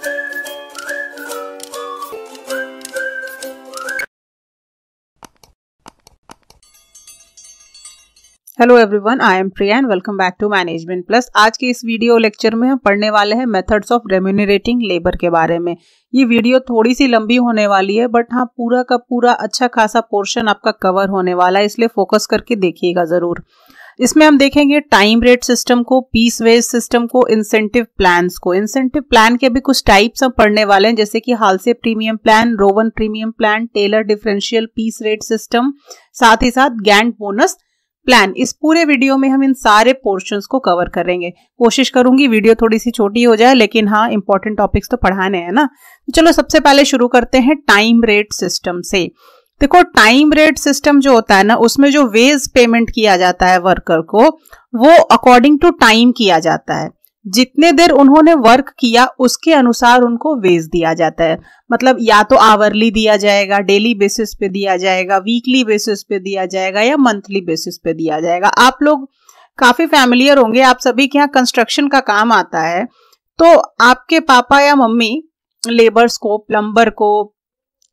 Hello everyone I am Priya and welcome back to management plus आज के इस video lecture में हम पढ़ने वाले हैं मेथड्स ऑफ रेम्यूनरेटिंग लेबर के बारे में ये वीडियो थोड़ी सी लंबी होने वाली है बट हाँ पूरा का पूरा अच्छा खासा पोर्शन आपका कवर होने वाला है इसलिए फोकस करके देखिएगा ज़रूर इसमें हम देखेंगे टाइम रेट सिस्टम को पीस वेज सिस्टम को इंसेंटिव प्लान को इंसेंटिव प्लान के भी कुछ टाइप्स हम पढ़ने वाले हैं जैसे कि Halsey premium plan Rowan premium plan Taylor differential piece rate system साथ ही साथ गैंड बोनस प्लान इस पूरे वीडियो में हम इन सारे पोर्शंस को कवर करेंगे कोशिश करूंगी वीडियो थोड़ी सी छोटी हो जाए लेकिन हाँ इंपॉर्टेंट टॉपिक्स तो पढ़ाने हैं ना तो चलो सबसे पहले शुरू करते हैं टाइम रेट सिस्टम से देखो टाइम रेट सिस्टम जो होता है ना उसमें जो वेज पेमेंट किया जाता है वर्कर को वो अकॉर्डिंग टू टाइम किया जाता है जितने देर उन्होंने वर्क किया उसके अनुसार उनको वेज दिया जाता है मतलब या तो आवरली दिया जाएगा डेली बेसिस पे दिया जाएगा वीकली बेसिस पे दिया जाएगा या मंथली बेसिस पे दिया जाएगा आप लोग काफी फैमिलियर होंगे आप सभी के यहाँ कंस्ट्रक्शन का काम आता है तो आपके पापा या मम्मी लेबर्स को प्लम्बर को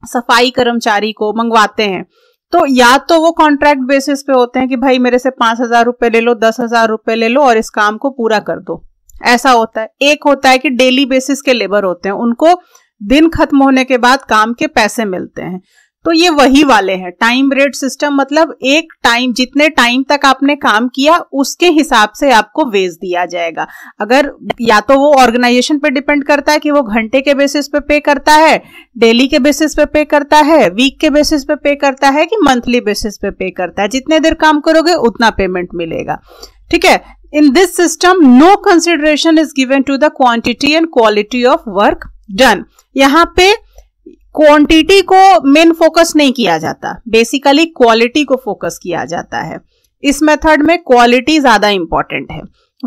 सफाई कर्मचारी को मंगवाते हैं तो या तो वो कॉन्ट्रैक्ट बेसिस पे होते हैं कि भाई मेरे से पांच हजार रुपए ले लो दस हजार रुपए ले लो और इस काम को पूरा कर दो ऐसा होता है एक होता है कि डेली बेसिस के लेबर होते हैं उनको दिन खत्म होने के बाद काम के पैसे मिलते हैं तो ये वही वाले हैं टाइम रेट सिस्टम मतलब एक टाइम जितने टाइम तक आपने काम किया उसके हिसाब से आपको वेज दिया जाएगा अगर या तो वो ऑर्गेनाइजेशन पे डिपेंड करता है कि वो घंटे के बेसिस पे पे करता है डेली के बेसिस पे पे करता है वीक के बेसिस पे पे करता है कि मंथली बेसिस पे पे करता है जितने देर काम करोगे उतना पेमेंट मिलेगा ठीक है in this system no consideration is given to the quantity and quality of work done यहाँ पे क्वांटिटी को मेन फोकस नहीं किया जाता बेसिकली क्वालिटी को फोकस किया जाता है इस मेथड में क्वालिटी ज्यादा इंपॉर्टेंट है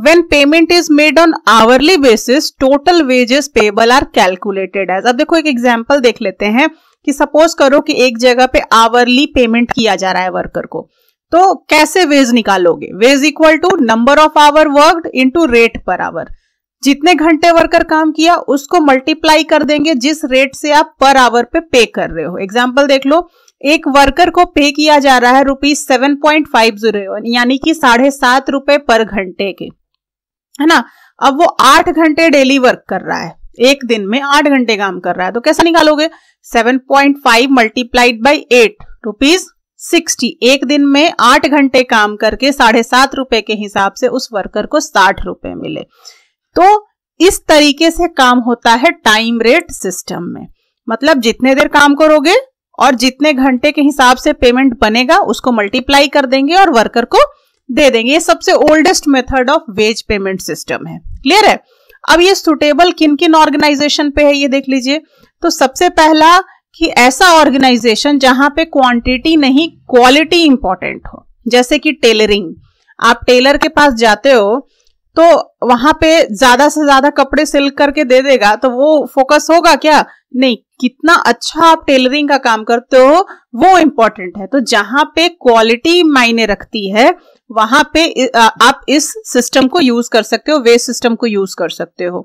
when payment is made on hourly basis total wages payable are calculated as अब देखो एक एग्जाम्पल देख लेते हैं कि सपोज करो कि एक जगह पे आवरली पेमेंट किया जा रहा है वर्कर को तो कैसे वेज निकालोगे wage equal to number of hour work into rate per hour जितने घंटे वर्कर काम किया उसको मल्टीप्लाई कर देंगे जिस रेट से आप पर आवर पे पे कर रहे हो एग्जाम्पल देख लो एक वर्कर को पे किया जा रहा है rupees seven point five zero यानी कि साढ़े सात रुपए पर घंटे के है ना अब वो आठ घंटे डेली वर्क कर रहा है एक दिन में आठ घंटे काम कर रहा है तो कैसे निकालोगे seven point five multiplied by eight rupees sixty एक दिन में आठ घंटे काम करके साढ़े सात रुपए के हिसाब से उस वर्कर को साठ रुपए मिले तो इस तरीके से काम होता है टाइम रेट सिस्टम में मतलब जितने देर काम करोगे और जितने घंटे के हिसाब से पेमेंट बनेगा उसको मल्टीप्लाई कर देंगे और वर्कर को दे देंगे ये सबसे oldest method of wage payment system है क्लियर है अब ये सुटेबल किन किन ऑर्गेनाइजेशन पे है ये देख लीजिए तो सबसे पहला कि ऐसा ऑर्गेनाइजेशन जहां पे क्वांटिटी नहीं क्वालिटी इंपॉर्टेंट हो जैसे कि टेलरिंग आप टेलर के पास जाते हो तो वहां पे ज्यादा से ज्यादा कपड़े सिल्क करके दे देगा तो वो फोकस होगा क्या नहीं कितना अच्छा आप टेलरिंग का काम करते हो वो इम्पोर्टेंट है तो जहां पे क्वालिटी मायने रखती है वहां पे आप इस सिस्टम को यूज कर सकते हो वे सिस्टम को यूज कर सकते हो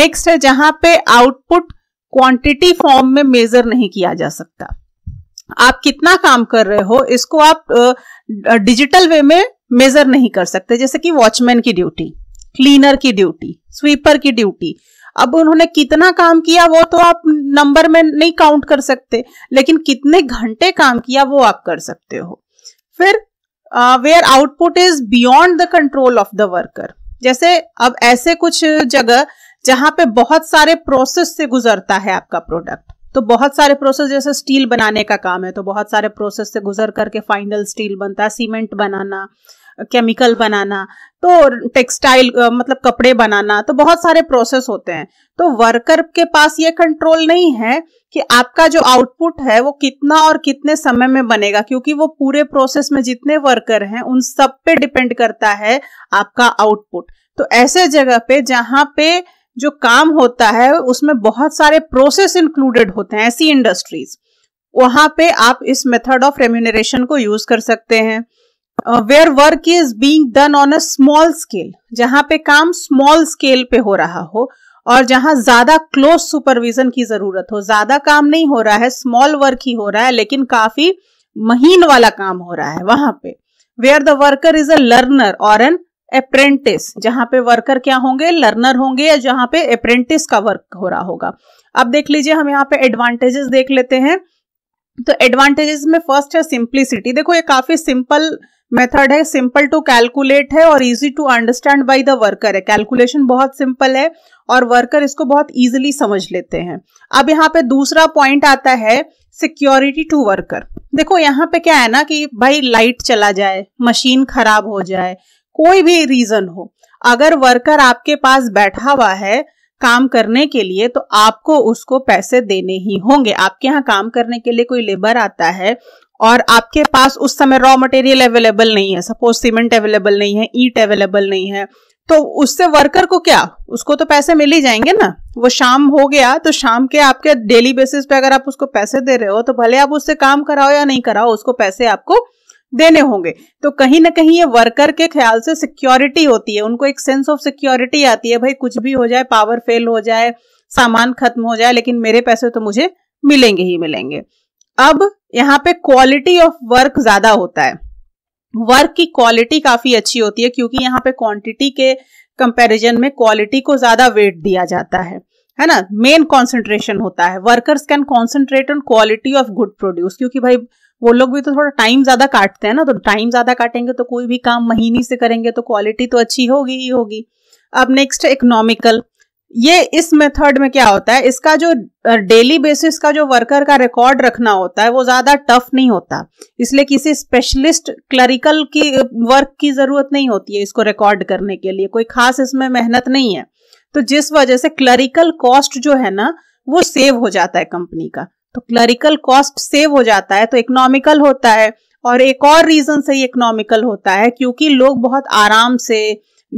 नेक्स्ट है जहां पे आउटपुट क्वांटिटी फॉर्म में मेजर नहीं किया जा सकता आप कितना काम कर रहे हो इसको आप डिजिटल वे में मेजर नहीं कर सकते जैसे कि वॉचमैन की ड्यूटी क्लीनर की ड्यूटी स्वीपर की ड्यूटी अब उन्होंने कितना काम किया वो तो आप नंबर में नहीं काउंट कर सकते लेकिन कितने घंटे काम किया वो आप कर सकते हो फिर where output is beyond the control of the worker जैसे अब ऐसे कुछ जगह जहां पे बहुत सारे प्रोसेस से गुजरता है आपका प्रोडक्ट तो बहुत सारे प्रोसेस जैसे स्टील बनाने का काम है तो बहुत सारे प्रोसेस से गुजर करके फाइनल स्टील बनता है सीमेंट बनाना केमिकल बनाना तो टेक्सटाइल मतलब कपड़े बनाना तो बहुत सारे प्रोसेस होते हैं तो वर्कर के पास ये कंट्रोल नहीं है कि आपका जो आउटपुट है वो कितना और कितने समय में बनेगा क्योंकि वो पूरे प्रोसेस में जितने वर्कर हैं उन सब पे डिपेंड करता है आपका आउटपुट तो ऐसे जगह पे जहां पे जो काम होता है उसमें बहुत सारे प्रोसेस इंक्लूडेड होते हैं ऐसी इंडस्ट्रीज वहां पे आप इस मेथड ऑफ रेम्यूनरेशन को यूज कर सकते हैं where work is being done on a small scale जहां पे काम स्मॉल स्केल पे हो रहा हो और जहां ज्यादा क्लोज सुपरविजन की जरूरत हो ज्यादा काम नहीं हो रहा है स्मॉल वर्क ही हो रहा है लेकिन काफी महीन वाला काम हो रहा है वहां पे where the worker is a learner और एन अप्रेंटिस जहां पे वर्कर क्या होंगे लर्नर होंगे या जहां पे अप्रेंटिस का वर्क हो रहा होगा अब देख लीजिए हम यहाँ पे एडवांटेजेस देख लेते हैं तो एडवांटेजेस में फर्स्ट है सिंप्लिसिटी देखो ये काफी सिंपल मेथड है सिंपल टू कैलकुलेट है और easy to understand by the worker है कैलकुलेशन बहुत सिंपल है और वर्कर इसको बहुत इजीली समझ लेते हैं अब यहाँ पे दूसरा पॉइंट आता है सिक्योरिटी टू वर्कर देखो यहाँ पे क्या है ना कि भाई लाइट चला जाए मशीन खराब हो जाए कोई भी रीजन हो अगर वर्कर आपके पास बैठा हुआ है काम करने के लिए तो आपको उसको पैसे देने ही होंगे आपके यहाँ काम करने के लिए कोई लेबर आता है और आपके पास उस समय रॉ मटेरियल अवेलेबल नहीं है सपोज सीमेंट अवेलेबल नहीं है ईट अवेलेबल नहीं है तो उससे वर्कर को क्या उसको तो पैसे मिल ही जाएंगे ना वो शाम हो गया तो शाम के आपके डेली बेसिस पे अगर आप उसको पैसे दे रहे हो तो भले आप उससे काम कराओ या नहीं कराओ उसको पैसे आपको देने होंगे तो कहीं ना कहीं ये वर्कर के ख्याल से सिक्योरिटी होती है उनको एक सेंस ऑफ सिक्योरिटी आती है भाई कुछ भी हो जाए पावर फेल हो जाए सामान खत्म हो जाए लेकिन मेरे पैसे तो मुझे मिलेंगे ही मिलेंगे अब यहाँ पे क्वालिटी ऑफ वर्क ज्यादा होता है वर्क की क्वालिटी काफी अच्छी होती है क्योंकि यहाँ पे क्वांटिटी के कंपैरिजन में क्वालिटी को ज्यादा वेट दिया जाता है है ना मेन कंसंट्रेशन होता है workers can concentrate on quality of good produce क्योंकि भाई वो लोग भी तो थोड़ा टाइम ज्यादा काटते हैं ना तो टाइम ज्यादा काटेंगे तो कोई भी काम महीने से करेंगे तो क्वालिटी तो अच्छी होगी ही होगी अब नेक्स्ट इकोनॉमिकल ये इस मेथड में क्या होता है इसका जो डेली बेसिस का जो वर्कर का रिकॉर्ड रखना होता है वो ज्यादा टफ नहीं होता इसलिए किसी स्पेशलिस्ट क्लरिकल की वर्क की जरूरत नहीं होती है इसको रिकॉर्ड करने के लिए कोई खास इसमें मेहनत नहीं है तो जिस वजह से क्लरिकल कॉस्ट जो है ना वो सेव हो जाता है कंपनी का तो क्लरिकल कॉस्ट सेव हो जाता है तो इकोनॉमिकल होता है और एक और रीजन से इकोनॉमिकल होता है क्योंकि लोग बहुत आराम से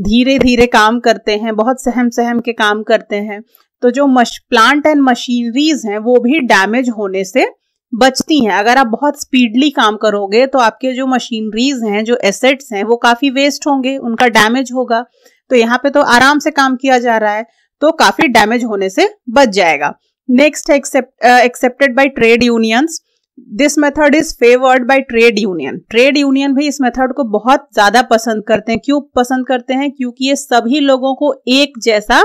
धीरे धीरे काम करते हैं बहुत सहम सहम के काम करते हैं तो जो मश प्लांट एंड मशीनरीज हैं वो भी डैमेज होने से बचती हैं अगर आप बहुत स्पीडली काम करोगे तो आपके जो मशीनरीज हैं जो एसेट्स हैं वो काफ़ी वेस्ट होंगे उनका डैमेज होगा तो यहाँ पे तो आराम से काम किया जा रहा है तो काफ़ी डैमेज होने से बच जाएगा नेक्स्ट है accepted by trade unions this method is favoured by trade union trade union भी इस मेथड को बहुत ज्यादा पसंद करते हैं क्यों पसंद करते हैं क्योंकि ये सभी लोगों को एक जैसा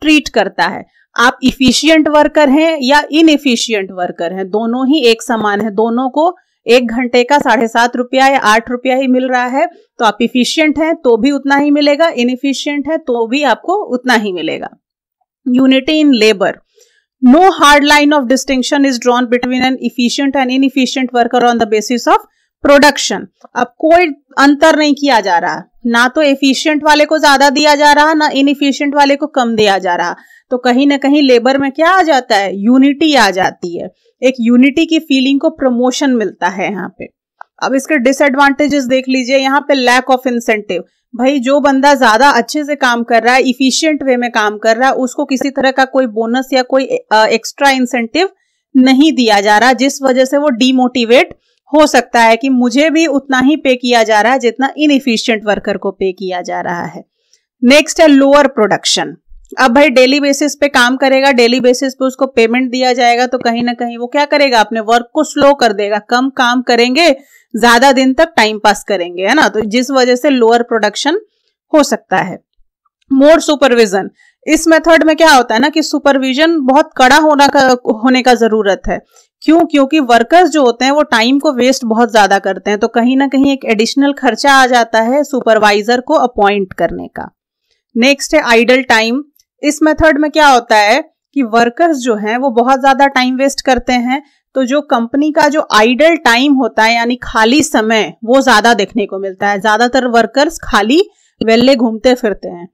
ट्रीट करता है आप इफिशियंट वर्कर हैं या इफिशियंट वर्कर हैं दोनों ही एक समान है दोनों को एक घंटे का साढ़े सात रुपया या आठ रुपया ही मिल रहा है तो आप इफिशियंट हैं तो भी उतना ही मिलेगा इनइफिशियंट है तो भी आपको उतना ही मिलेगा unity in labour No hard line of distinction is drawn between an efficient and inefficient worker on the basis of production अब कोई अंतर नहीं किया जा रहा ना तो एफिशिएंट वाले को ज्यादा दिया जा रहा ना इनएफिशिएंट वाले को कम दिया जा रहा तो कहीं ना कहीं लेबर में क्या आ जाता है यूनिटी आ जाती है एक यूनिटी की फीलिंग को प्रमोशन मिलता है यहाँ पे अब इसके डिसएडवांटेजेस देख लीजिए यहाँ पे लैक ऑफ इंसेंटिव भाई जो बंदा ज्यादा अच्छे से काम कर रहा है इफिशियंट वे में काम कर रहा है उसको किसी तरह का कोई बोनस या कोई एक्स्ट्रा इंसेंटिव नहीं दिया जा रहा जिस वजह से वो डीमोटिवेट हो सकता है कि मुझे भी उतना ही पे किया जा रहा है जितना इनइफिशियंट वर्कर को पे किया जा रहा है नेक्स्ट है लोअर प्रोडक्शन अब भाई डेली बेसिस पे काम करेगा डेली बेसिस पे उसको पेमेंट दिया जाएगा तो कहीं ना कहीं वो क्या करेगा अपने वर्क को स्लो कर देगा कम काम करेंगे ज्यादा दिन तक टाइम पास करेंगे है ना तो जिस वजह से लोअर प्रोडक्शन हो सकता है मोर सुपरविजन इस मेथड में क्या होता है ना कि सुपरविजन बहुत कड़ा होना का होने का जरूरत है क्यों क्योंकि वर्कर्स जो होते हैं वो टाइम को वेस्ट बहुत ज्यादा करते हैं तो कहीं ना कहीं एक एडिशनल खर्चा आ जाता है सुपरवाइजर को अपॉइंट करने का नेक्स्ट है आइडल टाइम इस मेथड में क्या होता है कि वर्कर्स जो हैं वो बहुत ज्यादा टाइम वेस्ट करते हैं तो जो कंपनी का जो आइडल टाइम होता है यानी खाली समय वो ज्यादा देखने को मिलता है ज्यादातर वर्कर्स खाली वेल्ले घूमते फिरते हैं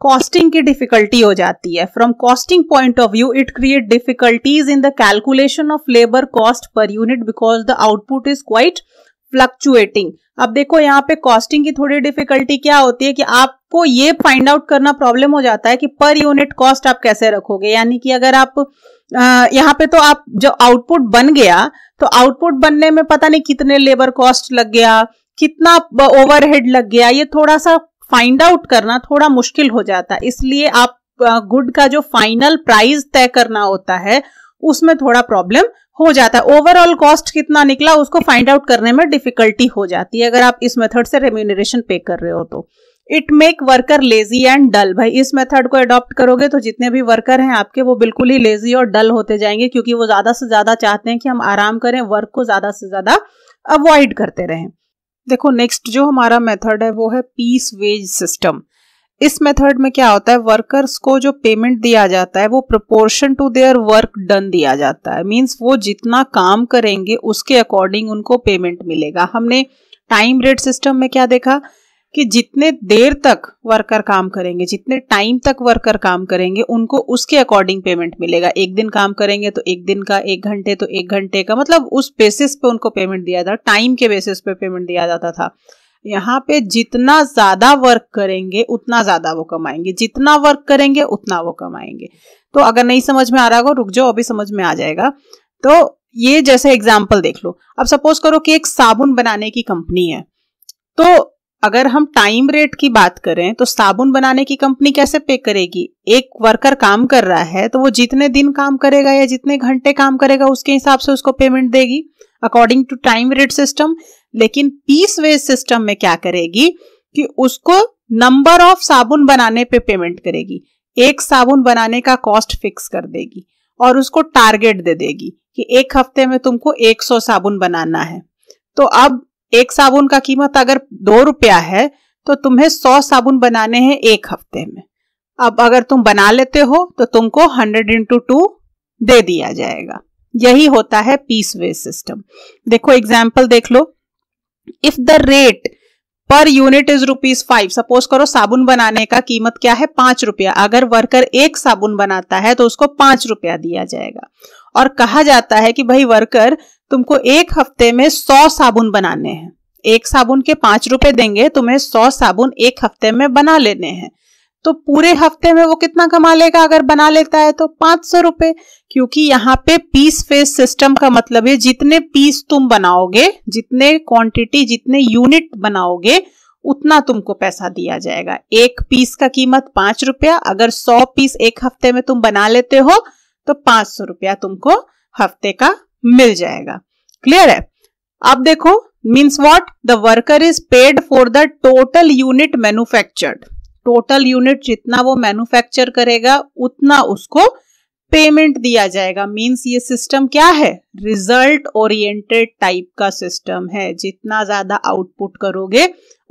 कॉस्टिंग की डिफिकल्टी हो जाती है from costing point of view it create difficulties in the calculation of labour cost per unit because the output is quite fluctuating अब देखो यहाँ पे कॉस्टिंग की थोड़ी डिफिकल्टी क्या होती है कि आपको ये फाइंड आउट करना प्रॉब्लम हो जाता है कि पर यूनिट कॉस्ट आप कैसे रखोगे यानी कि अगर आप यहाँ पे तो आप जो आउटपुट बन गया तो आउटपुट बनने में पता नहीं कितने लेबर कॉस्ट लग गया कितना ओवरहेड लग गया ये थोड़ा सा फाइंड आउट करना थोड़ा मुश्किल हो जाता है इसलिए आप गुड का जो फाइनल प्राइस तय करना होता है उसमें थोड़ा प्रॉब्लम हो जाता है ओवरऑल कॉस्ट कितना निकला उसको फाइंड आउट करने में डिफिकल्टी हो जाती है अगर आप इस मेथड से रेम्यूनरेशन पे कर रहे हो तो it make worker lazy and dull भाई इस मेथड को अडॉप्ट करोगे तो जितने भी वर्कर हैं आपके वो बिल्कुल ही लेजी और डल होते जाएंगे क्योंकि वो ज्यादा से ज्यादा चाहते हैं कि हम आराम करें वर्क को ज्यादा से ज्यादा अवॉइड करते रहें देखो नेक्स्ट जो हमारा मेथड है वो है पीस वेज सिस्टम इस मेथड में क्या होता है वर्कर्स को जो पेमेंट दिया जाता है वो proportion to their work done दिया जाता है मींस वो जितना काम करेंगे उसके अकॉर्डिंग उनको पेमेंट मिलेगा हमने टाइम रेट सिस्टम में क्या देखा कि जितने देर तक वर्कर काम करेंगे जितने टाइम तक वर्कर काम करेंगे उनको उसके अकॉर्डिंग पेमेंट मिलेगा एक दिन काम करेंगे तो एक दिन का एक घंटे तो एक घंटे का मतलब उस बेसिस पे उनको पेमेंट दिया जाता टाइम के बेसिस पे पेमेंट दिया जाता था यहाँ पे जितना ज्यादा वर्क करेंगे उतना ज्यादा वो कमाएंगे जितना वर्क करेंगे उतना वो कमाएंगे तो अगर नहीं समझ में आ रहा हो रुक जाओ अभी समझ में आ जाएगा तो ये जैसे एग्जाम्पल देख लो अब सपोज करो कि एक साबुन बनाने की कंपनी है तो अगर हम टाइम रेट की बात करें तो साबुन बनाने की कंपनी कैसे पे करेगी एक वर्कर काम कर रहा है तो वो जितने दिन काम करेगा या जितने घंटे काम करेगा उसके हिसाब से उसको पेमेंट देगी according to time rate system लेकिन पीस वेज सिस्टम में क्या करेगी कि उसको नंबर ऑफ साबुन बनाने पे पेमेंट करेगी एक साबुन बनाने का कॉस्ट फिक्स कर देगी और उसको टारगेट दे देगी कि एक हफ्ते में तुमको 100 साबुन बनाना है तो अब एक साबुन का कीमत अगर दो रुपया है तो तुम्हें सौ साबुन बनाने हैं एक हफ्ते में अब अगर तुम बना लेते हो तो तुमको हंड्रेड इंटू टू दे दिया जाएगा यही होता है पीस वे सिस्टम देखो एग्जाम्पल देख लो if the rate per unit is rupees five suppose करो साबुन बनाने का कीमत क्या है पांच रुपया अगर वर्कर एक साबुन बनाता है तो उसको पांच रुपया दिया जाएगा और कहा जाता है कि भाई वर्कर तुमको एक हफ्ते में सौ साबुन बनाने हैं एक साबुन के पांच रुपए देंगे तुम्हें सौ साबुन एक हफ्ते में बना लेने हैं तो पूरे हफ्ते में वो कितना कमा लेगा अगर बना लेता है तो पांच सौ रुपए क्योंकि यहाँ पे पीस फेस सिस्टम का मतलब है जितने पीस तुम बनाओगे जितने क्वांटिटी जितने यूनिट बनाओगे उतना तुमको पैसा दिया जाएगा एक पीस का कीमत पांच रुपया अगर सौ पीस एक हफ्ते में तुम बना लेते हो तो पांच सौ रुपया तुमको हफ्ते का मिल जाएगा क्लियर है अब देखो means what the worker is paid for the total unit manufactured total unit जितना वो मैन्युफैक्चर करेगा उतना उसको पेमेंट दिया जाएगा मीन्स ये सिस्टम क्या है रिजल्ट ओरिएंटेड टाइप का सिस्टम है जितना ज्यादा आउटपुट करोगे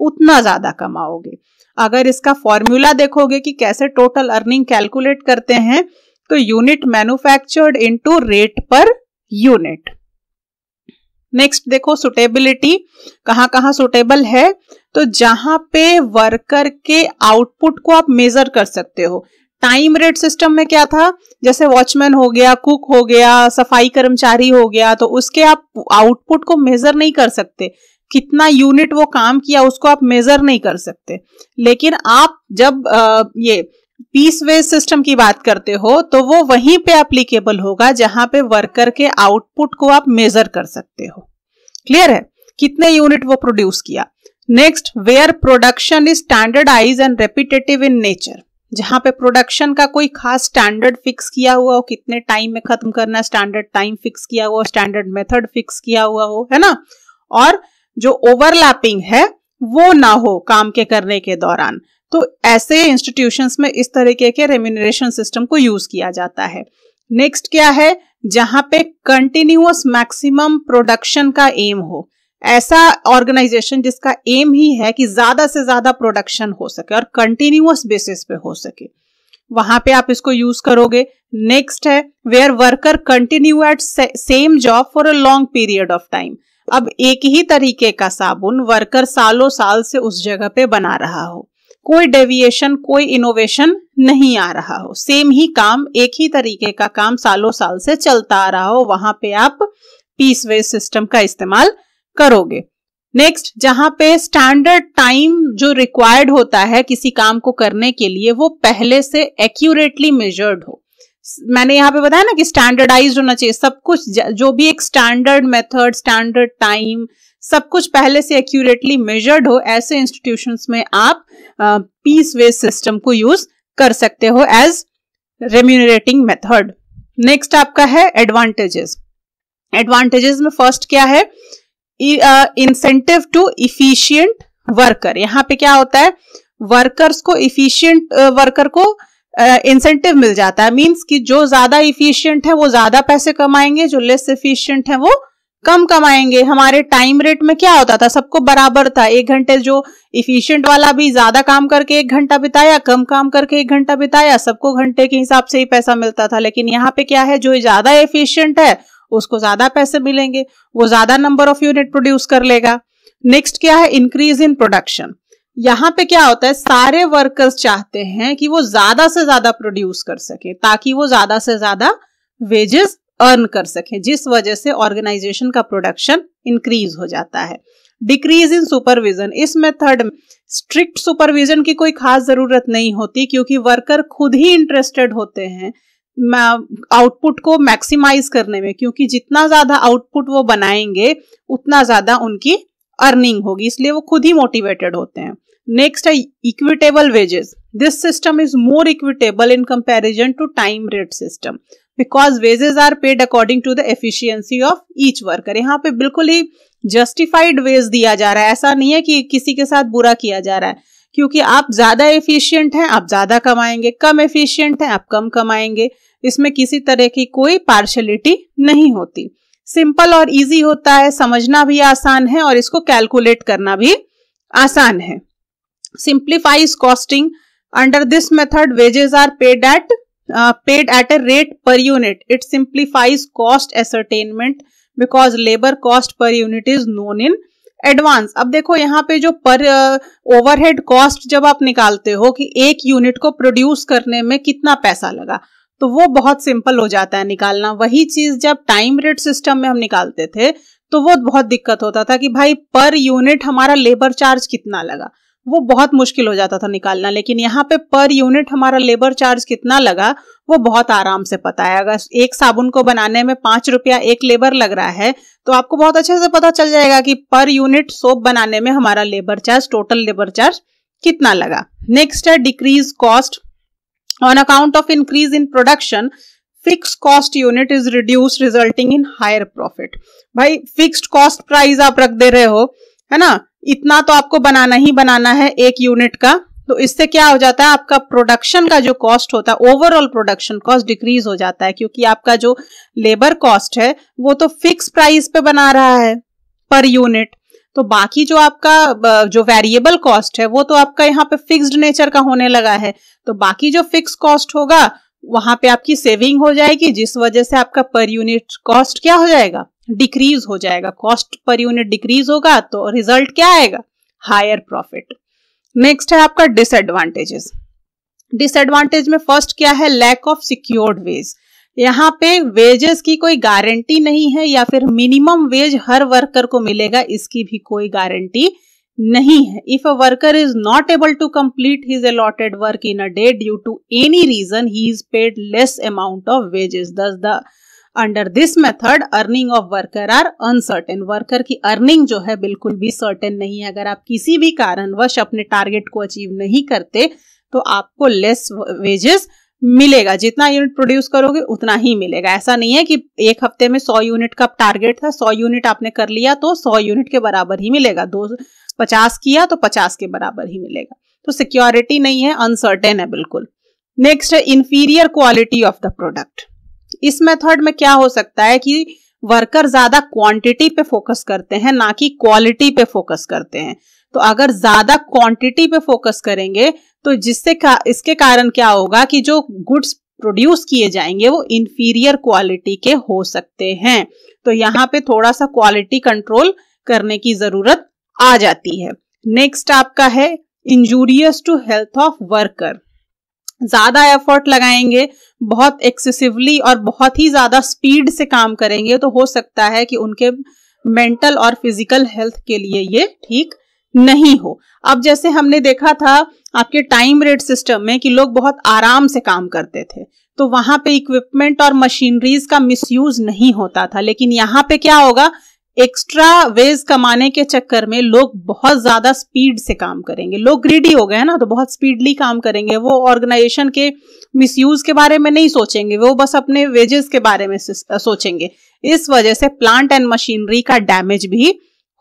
उतना ज्यादा कमाओगे अगर इसका फॉर्मूला देखोगे कि कैसे टोटल अर्निंग कैलकुलेट करते हैं तो unit manufactured into rate per unit next देखो सुटेबिलिटी कहाँ कहाँ सुटेबल है तो जहां पे वर्कर के आउटपुट को आप मेजर कर सकते हो टाइम रेट सिस्टम में क्या था जैसे वॉचमैन हो गया कुक हो गया सफाई कर्मचारी हो गया तो उसके आप आउटपुट को मेजर नहीं कर सकते कितना यूनिट वो काम किया उसको आप मेजर नहीं कर सकते लेकिन आप जब आ, ये पीस वेज सिस्टम की बात करते हो तो वो वहीं पे एप्लीकेबल होगा जहां पे वर्कर के आउटपुट को आप मेजर कर सकते हो क्लियर है कितने यूनिट वो प्रोड्यूस किया next where production is standardise and repetitive in nature जहां पे प्रोडक्शन का कोई खास स्टैंडर्ड फिक्स किया हुआ हो कितने टाइम में खत्म करना है स्टैंडर्ड टाइम फिक्स किया हुआ हो स्टैंडर्ड मेथड फिक्स किया हुआ हो है ना और जो ओवरलैपिंग है वो ना हो काम के करने के दौरान तो ऐसे इंस्टीट्यूशंस में इस तरीके के रेम्यूनरेशन सिस्टम को यूज किया जाता है नेक्स्ट क्या है जहां पे कंटिन्यूस मैक्सिमम प्रोडक्शन का एम हो ऐसा ऑर्गेनाइजेशन जिसका एम ही है कि ज्यादा से ज्यादा प्रोडक्शन हो सके और कंटिन्यूस बेसिस पे हो सके वहां पे आप इसको यूज करोगे नेक्स्ट है where worker continue at same job for a long period of time अब एक ही तरीके का साबुन वर्कर सालों साल से उस जगह पे बना रहा हो कोई डेविएशन कोई इनोवेशन नहीं आ रहा हो सेम ही काम एक ही तरीके का काम सालों साल से चलता आ रहा हो वहां पे आप पीस वे सिस्टम का इस्तेमाल करोगे नेक्स्ट जहां पे स्टैंडर्ड टाइम जो रिक्वायर्ड होता है किसी काम को करने के लिए वो पहले से एक्यूरेटली मेजर्ड हो मैंने यहां पे बताया ना कि स्टैंडर्डाइज होना चाहिए सब कुछ जो भी एक स्टैंडर्ड मेथड स्टैंडर्ड टाइम सब कुछ पहले से एक्यूरेटली मेजर्ड हो ऐसे इंस्टीट्यूशंस में आप पीस वे सिस्टम को यूज कर सकते हो एज रेम्यूनरेटिंग मेथड नेक्स्ट आपका है एडवांटेजेस एडवांटेजेस में फर्स्ट क्या है इंसेंटिव टू इफिशियंट वर्कर यहाँ पे क्या होता है वर्कर्स को इफिशियंट वर्कर uh, को इंसेंटिव uh, मिल जाता है मींस कि जो ज्यादा इफिशियंट है वो ज्यादा पैसे कमाएंगे जो लेस इफिशियंट है वो कम कमाएंगे हमारे टाइम रेट में क्या होता था सबको बराबर था एक घंटे जो इफिशियंट वाला भी ज्यादा काम करके एक घंटा बिताया कम काम करके एक घंटा बिताया सबको घंटे के हिसाब से ही पैसा मिलता था लेकिन यहाँ पे क्या है जो ज्यादा इफिशियंट है उसको ज्यादा पैसे मिलेंगे वो ज्यादा नंबर ऑफ यूनिट प्रोड्यूस कर लेगा नेक्स्ट क्या है इंक्रीज इन प्रोडक्शन यहाँ पे क्या होता है सारे वर्कर्स चाहते हैं कि वो ज्यादा से ज्यादा प्रोड्यूस कर सके ताकि वो ज्यादा से ज्यादा वेजेस अर्न कर सके जिस वजह से ऑर्गेनाइजेशन का प्रोडक्शन इंक्रीज हो जाता है डिक्रीज इन सुपरविजन इस मेथड में स्ट्रिक्ट सुपरविजन की कोई खास जरूरत नहीं होती क्योंकि वर्कर खुद ही इंटरेस्टेड होते हैं आउटपुट को मैक्सिमाइज करने में क्योंकि जितना ज्यादा आउटपुट वो बनाएंगे उतना ज्यादा उनकी अर्निंग होगी इसलिए वो खुद ही मोटिवेटेड होते हैं नेक्स्ट है equitable wages this system is more equitable in comparison to time rate system because wages are paid according to the efficiency of each worker यहाँ पे बिल्कुल ही जस्टिफाइड वेज दिया जा रहा है ऐसा नहीं है कि किसी के साथ बुरा किया जा रहा है क्योंकि आप ज्यादा एफिशिएंट हैं आप ज्यादा कमाएंगे कम एफिशिएंट हैं आप कम कमाएंगे इसमें किसी तरह की कोई पार्शलिटी नहीं होती सिंपल और इजी होता है समझना भी आसान है और इसको कैलकुलेट करना भी आसान है simplifies costing under this method wages are paid at paid at a rate per unit it simplifies cost ascertainment because labour cost per unit is known in advance अब देखो यहाँ पे जो पर ओवरहेड कॉस्ट जब आप निकालते हो कि एक यूनिट को प्रोड्यूस करने में कितना पैसा लगा तो वो बहुत सिंपल हो जाता है निकालना वही चीज जब टाइम रेट सिस्टम में हम निकालते थे तो वो बहुत दिक्कत होता था कि भाई पर यूनिट हमारा लेबर चार्ज कितना लगा वो बहुत मुश्किल हो जाता था निकालना लेकिन यहाँ पे पर यूनिट हमारा लेबर चार्ज कितना लगा वो बहुत आराम से पता है अगर एक साबुन को बनाने में पांच रुपया एक लेबर लग रहा है तो आपको बहुत अच्छे से पता चल जाएगा कि पर यूनिट सोप बनाने में हमारा labour charge total labour charge कितना लगा नेक्स्ट है decrease cost on account of increase in production fix cost unit is reduce resulting in higher profit भाई फिक्स्ड कॉस्ट प्राइस आप रख दे रहे हो है ना इतना तो आपको बनाना ही बनाना है एक यूनिट का तो इससे क्या हो जाता है आपका प्रोडक्शन का जो कॉस्ट होता है ओवरऑल प्रोडक्शन कॉस्ट डिक्रीज हो जाता है क्योंकि आपका जो लेबर कॉस्ट है वो तो फिक्स प्राइस पे बना रहा है पर यूनिट तो बाकी जो आपका जो वेरिएबल कॉस्ट है वो तो आपका यहाँ पे फिक्स्ड नेचर का होने लगा है तो बाकी जो फिक्स कॉस्ट होगा वहां पे आपकी सेविंग हो जाएगी जिस वजह से आपका पर यूनिट कॉस्ट क्या हो जाएगा डिक्रीज हो जाएगा कॉस्ट पर यूनिट डिक्रीज होगा तो रिजल्ट क्या आएगा हायर प्रॉफिट नेक्स्ट है आपका डिसएडवांटेजेस डिसएडवांटेज में फर्स्ट क्या है लैक ऑफ सिक्योर्ड वेज यहाँ पे वेजेस की कोई गारंटी नहीं है या फिर मिनिमम वेज हर वर्कर को मिलेगा इसकी भी कोई गारंटी नहीं है if a worker is not able to complete his allotted work in a day due to any reason he is paid less amount of wages thus the under this method earning of worker are uncertain worker की earning जो है बिल्कुल भी certain नहीं है अगर आप किसी भी कारणवश अपने टारगेट को अचीव नहीं करते तो आपको लेस वेजेस मिलेगा जितना यूनिट प्रोड्यूस करोगे उतना ही मिलेगा ऐसा नहीं है कि एक हफ्ते में सौ यूनिट का टारगेट था सौ यूनिट आपने कर लिया तो सौ यूनिट के बराबर ही मिलेगा दो पचास किया तो पचास के बराबर ही मिलेगा तो सिक्योरिटी नहीं है अनसर्टेन है बिल्कुल नेक्स्ट है inferior quality of the product इस मेथड में क्या हो सकता है कि वर्कर ज्यादा क्वांटिटी पे फोकस करते हैं ना कि क्वालिटी पे फोकस करते हैं तो अगर ज्यादा क्वांटिटी पे फोकस करेंगे तो जिससे का, इसके कारण क्या होगा कि जो गुड्स प्रोड्यूस किए जाएंगे वो इंफीरियर क्वालिटी के हो सकते हैं तो यहाँ पे थोड़ा सा क्वालिटी कंट्रोल करने की जरूरत आ जाती है नेक्स्ट आपका है injurious to health of worker ज्यादा एफर्ट लगाएंगे बहुत एक्सेसिवली और बहुत ही ज़्यादा स्पीड से काम करेंगे तो हो सकता है कि उनके मेंटल और फिजिकल हेल्थ के लिए ये ठीक नहीं हो अब जैसे हमने देखा था आपके टाइम रेट सिस्टम में कि लोग बहुत आराम से काम करते थे तो वहां पे इक्विपमेंट और मशीनरीज का मिसयूज नहीं होता था लेकिन यहाँ पे क्या होगा एक्स्ट्रा वेज कमाने के चक्कर में लोग बहुत ज्यादा स्पीड से काम करेंगे लोग ग्रीडी हो गए ना तो बहुत स्पीडली काम करेंगे वो ऑर्गेनाइजेशन के मिसयूज के बारे में नहीं सोचेंगे वो बस अपने वेजेस के बारे में सोचेंगे इस वजह से प्लांट एंड मशीनरी का डैमेज भी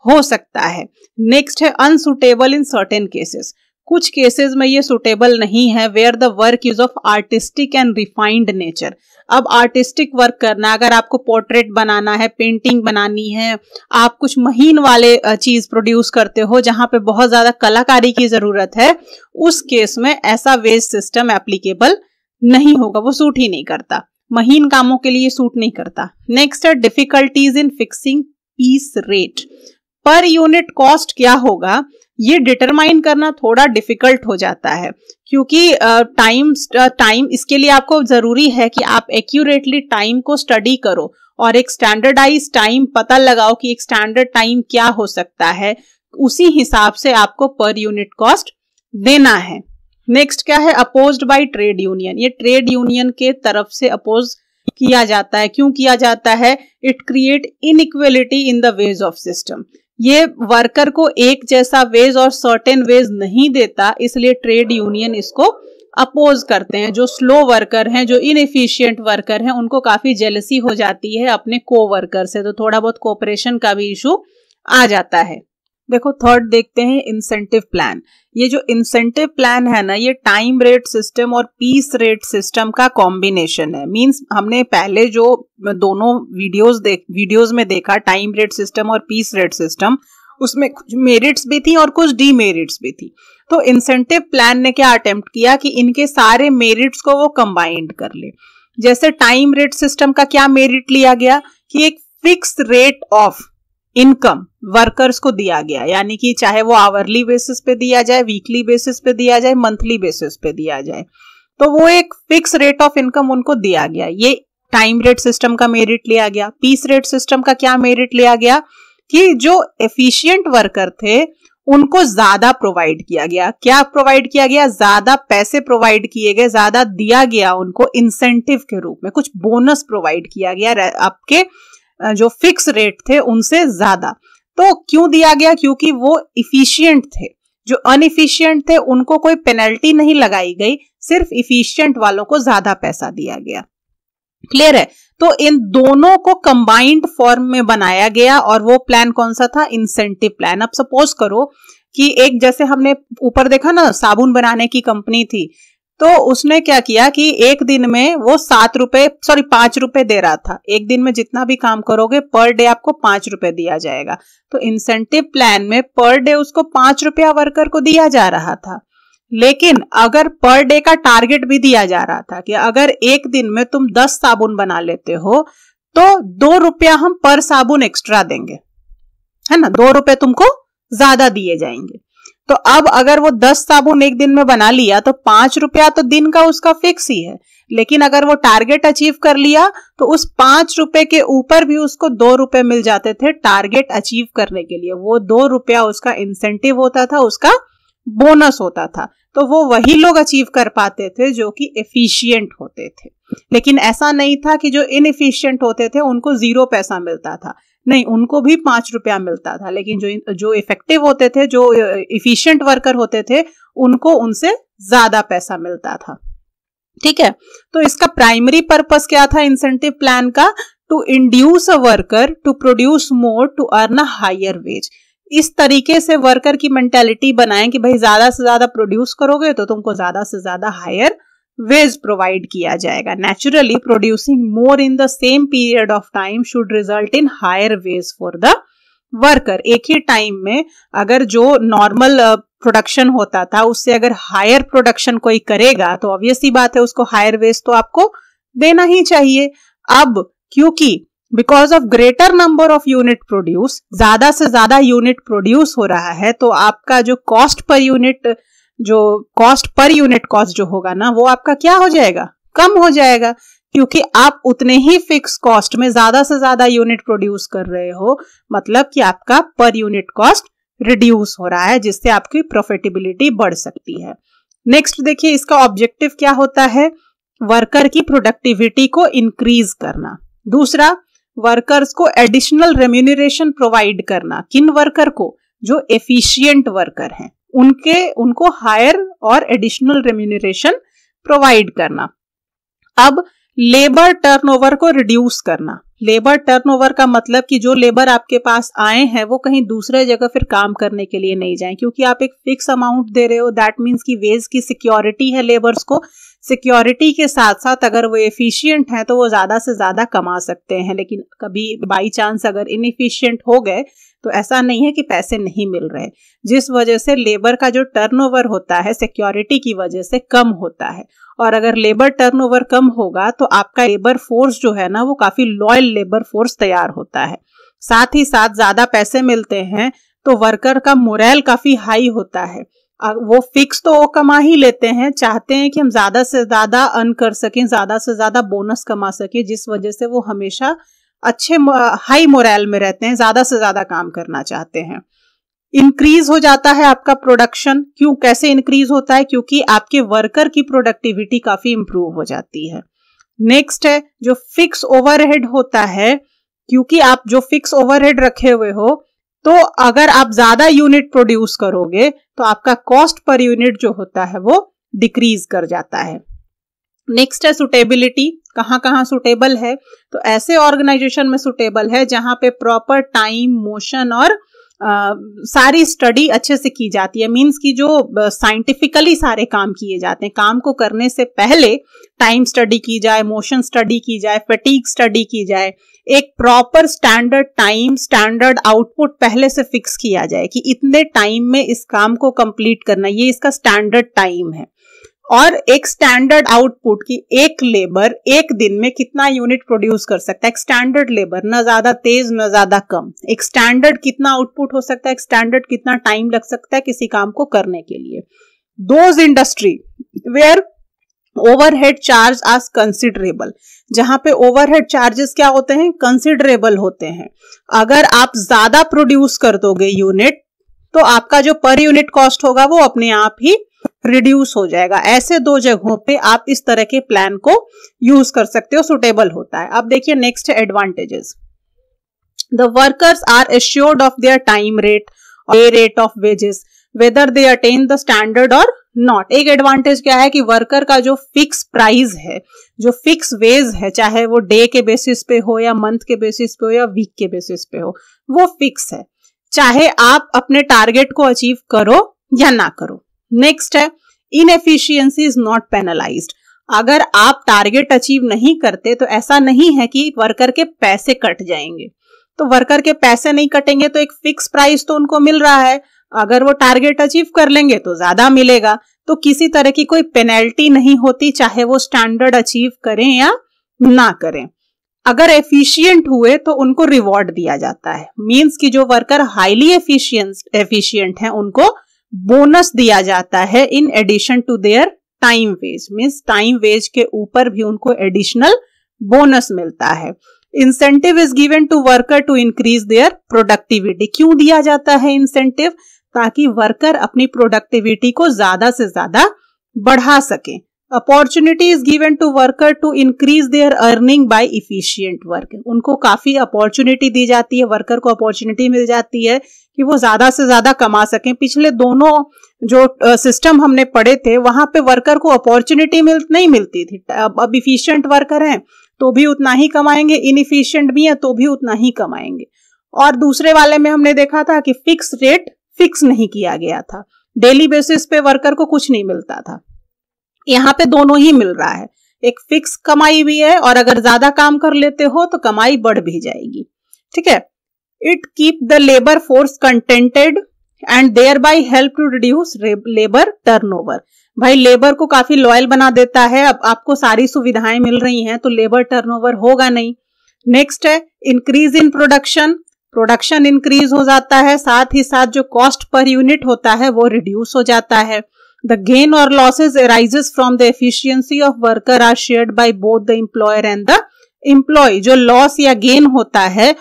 हो सकता है नेक्स्ट है अनसुटेबल इन सर्टेन केसेस कुछ केसेस में ये सुटेबल नहीं है where the work is of artistic and refined nature अब आर्टिस्टिक वर्क करना है अगर आपको पोर्ट्रेट बनाना है पेंटिंग बनानी है आप कुछ महीन वाले चीज प्रोड्यूस करते हो जहां पे बहुत ज्यादा कलाकारी की जरूरत है उस केस में ऐसा वेज सिस्टम एप्लीकेबल नहीं होगा वो सूट ही नहीं करता महीन कामों के लिए सूट नहीं करता नेक्स्ट है difficulties in fixing piece rate per unit cost क्या होगा ये डिटरमाइन करना थोड़ा डिफिकल्ट हो जाता है क्योंकि टाइम टाइम इसके लिए आपको ज़रूरी है कि आप एक्यूरेटली टाइम को स्टडी करो और एक स्टैंडर्डाइज टाइम पता लगाओ कि एक स्टैंडर्ड टाइम क्या हो सकता है उसी हिसाब से आपको पर यूनिट कॉस्ट देना है नेक्स्ट क्या है अपोज्ड बाय ट्रेड यूनियन ये ट्रेड यूनियन के तरफ से अपोज किया जाता है क्यों किया जाता है it create inequality in the wage of system ये वर्कर को एक जैसा वेज और सर्टेन वेज नहीं देता इसलिए ट्रेड यूनियन इसको अपोज करते हैं जो स्लो वर्कर हैं जो इनएफिशिएंट वर्कर हैं उनको काफी जेलसी हो जाती है अपने को वर्कर से तो थोड़ा बहुत कोऑपरेशन का भी इशू आ जाता है देखो थर्ड देखते हैं इंसेंटिव प्लान ये जो इंसेंटिव प्लान है ना ये टाइम रेट सिस्टम और पीस रेट सिस्टम का कॉम्बिनेशन है मींस हमने पहले जो दोनों वीडियोस देख वीडियोस में देखा टाइम रेट सिस्टम और पीस रेट सिस्टम उसमें कुछ मेरिट्स भी थी और कुछ डीमेरिट्स भी थी तो इंसेंटिव प्लान ने क्या अटेम्प्ट किया कि इनके सारे मेरिट्स को वो कंबाइंड कर ले जैसे टाइम रेट सिस्टम का क्या मेरिट लिया गया कि एक fix rate of income workers को दिया गया यानी कि चाहे वो आवरली बेसिस पे दिया जाए वीकली बेसिस पे दिया जाए मंथली बेसिस पे दिया जाए तो वो एक फिक्स रेट ऑफ इनकम उनको दिया गया ये टाइम रेट सिस्टम का मेरिट लिया गया पीस रेट सिस्टम का क्या मेरिट लिया गया कि जो एफिशियंट वर्कर थे उनको ज्यादा प्रोवाइड किया गया क्या प्रोवाइड किया गया ज्यादा पैसे प्रोवाइड किए गए ज्यादा दिया गया उनको इंसेंटिव के रूप में कुछ बोनस प्रोवाइड किया गया आपके जो फिक्स रेट थे उनसे ज्यादा तो क्यों दिया गया क्योंकि वो इफिशियंट थे जो अनइफिशियंट थे उनको कोई पेनल्टी नहीं लगाई गई सिर्फ इफिशियंट वालों को ज्यादा पैसा दिया गया क्लियर है तो इन दोनों को कंबाइंड फॉर्म में बनाया गया और वो प्लान कौन सा था इंसेंटिव प्लान अब सपोज करो कि एक जैसे हमने ऊपर देखा ना साबुन बनाने की कंपनी थी तो उसने क्या किया कि एक दिन में वो सात रुपए सॉरी पांच रुपए दे रहा था एक दिन में जितना भी काम करोगे पर डे आपको पांच रुपए दिया जाएगा तो इंसेंटिव प्लान में पर डे उसको पांच रुपया वर्कर को दिया जा रहा था लेकिन अगर पर डे का टारगेट भी दिया जा रहा था कि अगर एक दिन में तुम दस साबुन बना लेते हो तो दो रुपया हम पर साबुन एक्स्ट्रा देंगे है ना दो रुपए तुमको ज्यादा दिए जाएंगे तो अब अगर वो दस साबुन एक दिन में बना लिया तो पांच रुपया तो दिन का उसका फिक्स ही है लेकिन अगर वो टारगेट अचीव कर लिया तो उस पांच रुपए के ऊपर भी उसको दो रुपए मिल जाते थे टारगेट अचीव करने के लिए वो दो रुपया उसका इंसेंटिव होता था उसका बोनस होता था तो वो वही लोग अचीव कर पाते थे जो कि एफिशियंट होते थे लेकिन ऐसा नहीं था कि जो इनफिशियंट होते थे उनको जीरो पैसा मिलता था नहीं उनको भी पांच रुपया मिलता था लेकिन जो जो इफेक्टिव होते थे जो इफिशियंट वर्कर होते थे उनको उनसे ज्यादा पैसा मिलता था ठीक है तो इसका प्राइमरी पर्पस क्या था इंसेंटिव प्लान का to induce a worker to produce more to earn a higher wage इस तरीके से वर्कर की मेंटेलिटी बनाएं कि भाई ज्यादा से ज्यादा प्रोड्यूस करोगे तो तुमको ज्यादा से ज्यादा हायर वेज प्रोवाइड किया जाएगा naturally producing more in the same period of time should result in higher wage for the worker एक ही टाइम में अगर जो नॉर्मल प्रोडक्शन uh, होता था उससे अगर हायर प्रोडक्शन कोई करेगा तो ऑब्वियस ही बात है उसको हायर वेज तो आपको देना ही चाहिए अब क्योंकि because of greater number of unit produce ज्यादा से ज्यादा यूनिट प्रोड्यूस हो रहा है तो आपका जो कॉस्ट पर यूनिट जो कॉस्ट पर यूनिट कॉस्ट जो होगा ना वो आपका क्या हो जाएगा कम हो जाएगा क्योंकि आप उतने ही फिक्स कॉस्ट में ज्यादा से ज्यादा यूनिट प्रोड्यूस कर रहे हो मतलब कि आपका पर यूनिट कॉस्ट रिड्यूस हो रहा है जिससे आपकी प्रॉफिटेबिलिटी बढ़ सकती है नेक्स्ट देखिए इसका ऑब्जेक्टिव क्या होता है वर्कर की प्रोडक्टिविटी को इंक्रीज करना दूसरा वर्कर्स को एडिशनल रेम्यूनरेशन प्रोवाइड करना किन वर्कर को जो एफिशियंट वर्कर हैं उनके उनको हायर और एडिशनल रेम्यूनरेशन प्रोवाइड करना अब लेबर टर्नओवर को रिड्यूस करना लेबर टर्नओवर का मतलब कि जो लेबर आपके पास आए हैं वो कहीं दूसरे जगह फिर काम करने के लिए नहीं जाएं क्योंकि आप एक फिक्स अमाउंट दे रहे हो दैट मीन्स कि वेज की सिक्योरिटी है लेबर्स को सिक्योरिटी के साथ साथ अगर वो एफिशिएंट हैं तो वो ज़्यादा से ज़्यादा कमा सकते हैं लेकिन कभी बाई चांस अगर इनफिशियंट हो गए तो ऐसा नहीं है कि पैसे नहीं मिल रहे जिस वजह से लेबर का जो टर्नओवर होता है सिक्योरिटी की वजह से कम होता है और अगर लेबर टर्नओवर कम होगा तो आपका लेबर फोर्स जो है ना वो काफ़ी लॉयल लेबर फोर्स तैयार होता है साथ ही साथ ज़्यादा पैसे मिलते हैं तो वर्कर का मोरल काफ़ी हाई होता है वो फिक्स तो वो कमा ही लेते हैं चाहते हैं कि हम ज्यादा से ज्यादा अर्न कर सकें ज्यादा से ज्यादा बोनस कमा सके जिस वजह से वो हमेशा अच्छे हाई मोरल में रहते हैं ज्यादा से ज्यादा काम करना चाहते हैं इंक्रीज हो जाता है आपका प्रोडक्शन क्यों कैसे इंक्रीज होता है क्योंकि आपके वर्कर की प्रोडक्टिविटी काफी इंप्रूव हो जाती है नेक्स्ट है जो फिक्स ओवरहेड होता है क्योंकि आप जो फिक्स ओवरहेड रखे हुए हो तो अगर आप ज्यादा यूनिट प्रोड्यूस करोगे तो आपका कॉस्ट पर यूनिट जो होता है वो डिक्रीज कर जाता है नेक्स्ट है सुटेबिलिटी कहाँ कहाँ सुटेबल है तो ऐसे ऑर्गेनाइजेशन में सुटेबल है जहां पे प्रॉपर टाइम मोशन और आ, सारी स्टडी अच्छे से की जाती है मींस की जो साइंटिफिकली सारे काम किए जाते हैं काम को करने से पहले टाइम स्टडी की जाए मोशन स्टडी की जाए फटीक स्टडी की जाए एक proper standard time standard output पहले से फिक्स किया जाए कि इतने टाइम में इस काम को कंप्लीट करना ये इसका स्टैंडर्ड टाइम है और एक स्टैंडर्ड आउटपुट की एक लेबर एक दिन में कितना यूनिट प्रोड्यूस कर सकता है एक स्टैंडर्ड लेबर ना ज्यादा तेज ना ज्यादा कम एक स्टैंडर्ड कितना आउटपुट हो सकता है एक स्टैंडर्ड कितना टाइम लग सकता है किसी काम को करने के लिए those industry where overhead charge आज कंसिडरेबल जहां पे ओवरहेड चार्जेस क्या होते हैं कंसिडरेबल होते हैं अगर आप ज्यादा प्रोड्यूस कर दोगे यूनिट तो आपका जो पर यूनिट कॉस्ट होगा वो अपने आप ही रिड्यूस हो जाएगा ऐसे दो जगहों पे आप इस तरह के प्लान को यूज कर सकते हो सुटेबल होता है अब देखिए next advantages the workers are assured of their time rate rate of wages whether they attain the standard or not एक एडवांटेज क्या है कि वर्कर का जो फिक्स प्राइस है जो फिक्स वेज है चाहे वो डे के बेसिस पे हो या मंथ के बेसिस पे हो या वीक के बेसिस पे हो वो फिक्स है चाहे आप अपने टारगेट को अचीव करो या ना करो नेक्स्ट है इनएफिशियंसी इज नॉट पेनालाइज अगर आप टारगेट अचीव नहीं करते तो ऐसा नहीं है कि वर्कर के पैसे कट जाएंगे तो वर्कर के पैसे नहीं कटेंगे तो एक फिक्स प्राइस तो उनको मिल रहा है अगर वो टारगेट अचीव कर लेंगे तो ज्यादा मिलेगा तो किसी तरह की कोई पेनल्टी नहीं होती चाहे वो स्टैंडर्ड अचीव करें या ना करें अगर एफिशिएंट हुए तो उनको रिवॉर्ड दिया जाता है मींस कि जो वर्कर हाईली एफिशिएंट एफिशिएंट हैं उनको बोनस दिया जाता है in addition to their time wage means time wage के ऊपर भी उनको एडिशनल बोनस मिलता है incentive is given to worker to increase their productivity क्यों दिया जाता है इंसेंटिव ताकि वर्कर अपनी प्रोडक्टिविटी को ज्यादा से ज्यादा बढ़ा सके opportunity is given to worker to increase their earning by efficient work उनको काफी अपॉर्चुनिटी दी जाती है वर्कर को अपॉर्चुनिटी मिल जाती है कि वो ज्यादा से ज्यादा कमा सके पिछले दोनों जो सिस्टम हमने पढ़े थे वहां पे वर्कर को अपॉर्चुनिटी मिल नहीं मिलती थी अब इफिशियंट वर्कर हैं तो भी उतना ही कमाएंगे इनिफिशियंट भी है तो भी उतना ही कमाएंगे और दूसरे वाले में हमने देखा था कि फिक्स रेट फिक्स नहीं किया गया था डेली बेसिस पे वर्कर को कुछ नहीं मिलता था यहाँ पे दोनों ही मिल रहा है एक फिक्स कमाई भी है और अगर ज्यादा काम कर लेते हो तो कमाई बढ़ भी जाएगी ठीक है it keep the labour force contented and thereby help to reduce labour turnover भाई लेबर को काफी लॉयल बना देता है अब आपको सारी सुविधाएं मिल रही हैं तो लेबर टर्नओवर होगा नहीं नेक्स्ट है increase in production production increase हो जाता है साथ ही साथ जो कॉस्ट पर यूनिट होता है वो रिड्यूस हो जाता है द गेन और losses arises from the efficiency of worker are share by both the employer and the employee जो लॉस या गेन होता है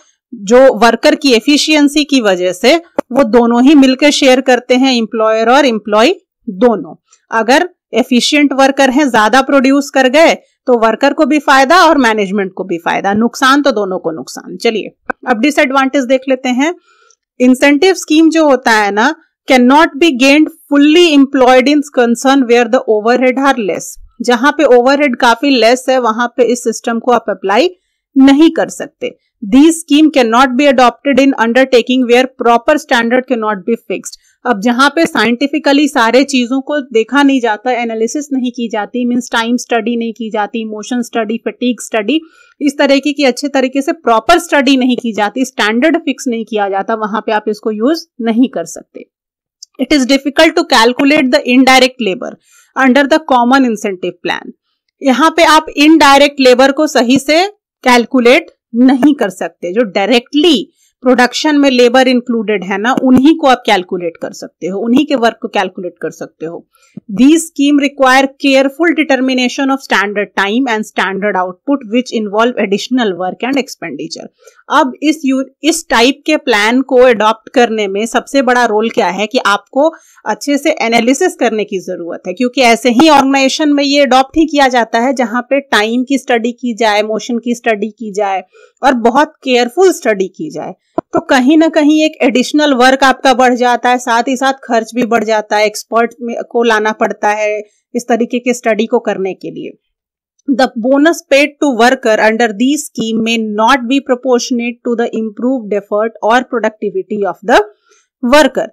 जो वर्कर की एफिशियंसी की वजह से वो दोनों ही मिलकर शेयर करते हैं इम्प्लॉयर और इम्प्लॉय दोनों अगर एफिशिएंट वर्कर हैं ज्यादा प्रोड्यूस कर गए तो वर्कर को भी फायदा और मैनेजमेंट को भी फायदा नुकसान तो दोनों को नुकसान चलिए अब डिसएडवांटेज देख लेते हैं इंसेंटिव स्कीम जो होता है ना can not be gained fully employed in concern where the overhead are less जहां पे ओवरहेड काफी लेस है वहां पे इस सिस्टम को आप अप्लाई नहीं कर सकते the scheme can not be adopted in undertaking where proper standard can not be fixed अब जहाँ पे साइंटिफिकली सारे चीज़ों को देखा नहीं जाता एनालिसिस नहीं की जाती मीन्स टाइम स्टडी नहीं की जाती मोशन स्टडी फटीक स्टडी इस तरीके की अच्छे तरीके से प्रॉपर स्टडी नहीं की जाती स्टैंडर्ड फिक्स नहीं किया जाता वहां पे आप इसको यूज नहीं कर सकते it is difficult to calculate the indirect labour under the common incentive plan यहाँ पे आप इनडायरेक्ट लेबर को सही से कैलकुलेट नहीं कर सकते जो डायरेक्टली प्रोडक्शन में लेबर इंक्लूडेड है ना उन्हीं को आप कैलकुलेट कर सकते हो उन्हीं के वर्क को कैलकुलेट कर सकते हो the scheme require careful determination of standard time and standard output which involve additional work and expenditure अब इस यू इस टाइप के प्लान को अडॉप्ट करने में सबसे बड़ा रोल क्या है कि आपको अच्छे से एनालिसिस करने की जरूरत है क्योंकि ऐसे ही ऑर्गेनाइजेशन में ये अडॉप्ट ही किया जाता है जहां पे टाइम की स्टडी की जाए मोशन की स्टडी की जाए और बहुत केयरफुल स्टडी की जाए तो कहीं ना कहीं एक एडिशनल वर्क आपका बढ़ जाता है साथ ही साथ खर्च भी बढ़ जाता है एक्सपर्ट को लाना पड़ता है इस तरीके के स्टडी को करने के लिए the bonus paid to worker under the scheme may not be proportionate to the improve effort और प्रोडक्टिविटी ऑफ द वर्कर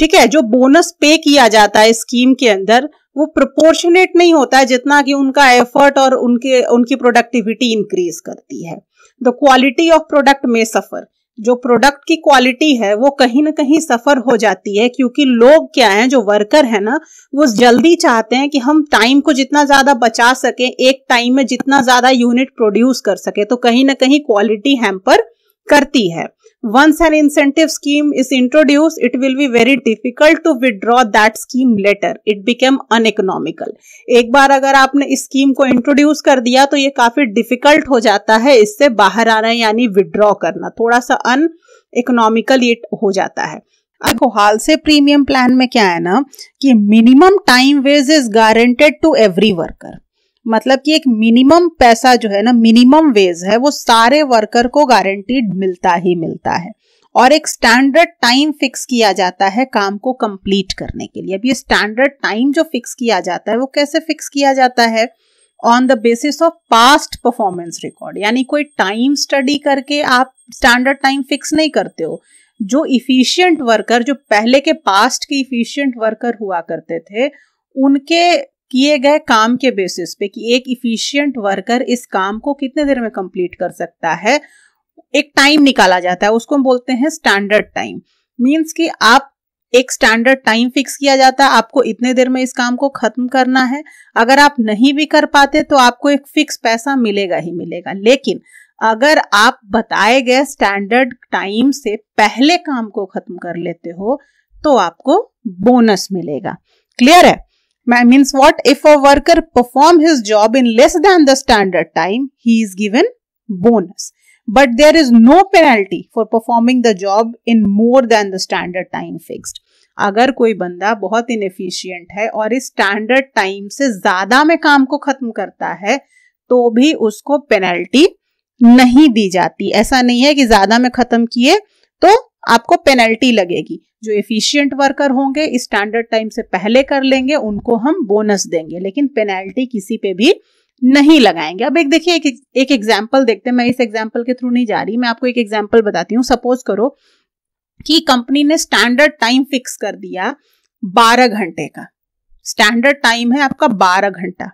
ठीक है जो बोनस पे किया जाता है स्कीम के अंदर वो प्रोपोर्शनेट नहीं होता है जितना कि उनका एफर्ट और उनके उनकी प्रोडक्टिविटी इंक्रीज करती है द क्वालिटी ऑफ प्रोडक्ट में सफर जो प्रोडक्ट की क्वालिटी है वो कहीं ना कहीं सफर हो जाती है क्योंकि लोग क्या हैं जो वर्कर है ना वो जल्दी चाहते हैं कि हम टाइम को जितना ज्यादा बचा सके एक टाइम में जितना ज्यादा यूनिट प्रोड्यूस कर सके तो कहीं ना कहीं क्वालिटी हैम्पर करती है an incentive scheme is introduce it will be very difficult to withdraw that scheme later it it uneconomical एक बार अगर आपने इस स्कीम को इंट्रोड्यूस कर दिया तो ये काफी डिफिकल्ट हो जाता है इससे बाहर आना यानी विदड्रॉ करना थोड़ा सा अन इकोनॉमिकल ये हो जाता है अब हाल से प्रीमियम प्लान में क्या है ना कि minimum time wage is guaranteed to every worker मतलब कि एक मिनिमम पैसा जो है ना मिनिमम वेज है वो सारे वर्कर को गारंटीड मिलता ही मिलता है और एक स्टैंडर्ड टाइम फिक्स किया जाता है काम को कंप्लीट करने के लिए अब ये स्टैंडर्ड टाइम जो फिक्स किया जाता है वो कैसे फिक्स किया जाता है on the basis of past performance record यानी कोई टाइम स्टडी करके आप स्टैंडर्ड टाइम फिक्स नहीं करते हो जो इफिशियंट वर्कर जो पहले के पास्ट के इफिशियंट वर्कर हुआ करते थे उनके किए गए काम के बेसिस पे कि एक इफिशियंट वर्कर इस काम को कितने देर में कंप्लीट कर सकता है एक टाइम निकाला जाता है उसको हम बोलते हैं स्टैंडर्ड टाइम मीन्स कि आप एक स्टैंडर्ड टाइम फिक्स किया जाता है आपको इतने देर में इस काम को खत्म करना है अगर आप नहीं भी कर पाते तो आपको एक फिक्स पैसा मिलेगा ही मिलेगा लेकिन अगर आप बताए गए स्टैंडर्ड टाइम से पहले काम को खत्म कर लेते हो तो आपको बोनस मिलेगा क्लियर है means what if a worker perform his job in less than the standard time he is given bonus but there is no penalty for performing the job in more than the standard time fixed अगर कोई बंदा बहुत inefficient है और इस standard time से ज्यादा में काम को खत्म करता है तो भी उसको पेनल्टी नहीं दी जाती ऐसा नहीं है कि ज्यादा में खत्म किए तो आपको पेनल्टी लगेगी जो एफिशिएंट वर्कर होंगे स्टैंडर्ड टाइम से पहले कर लेंगे उनको हम बोनस देंगे लेकिन पेनल्टी किसी पे भी नहीं लगाएंगे अब एक देखिए एक एक एग्जाम्पल देखते हैं मैं इस एग्जाम्पल के थ्रू नहीं जा रही मैं आपको एक एग्जाम्पल बताती हूँ सपोज करो कि कंपनी ने स्टैंडर्ड टाइम फिक्स कर दिया बारह घंटे का स्टैंडर्ड टाइम है आपका बारह घंटा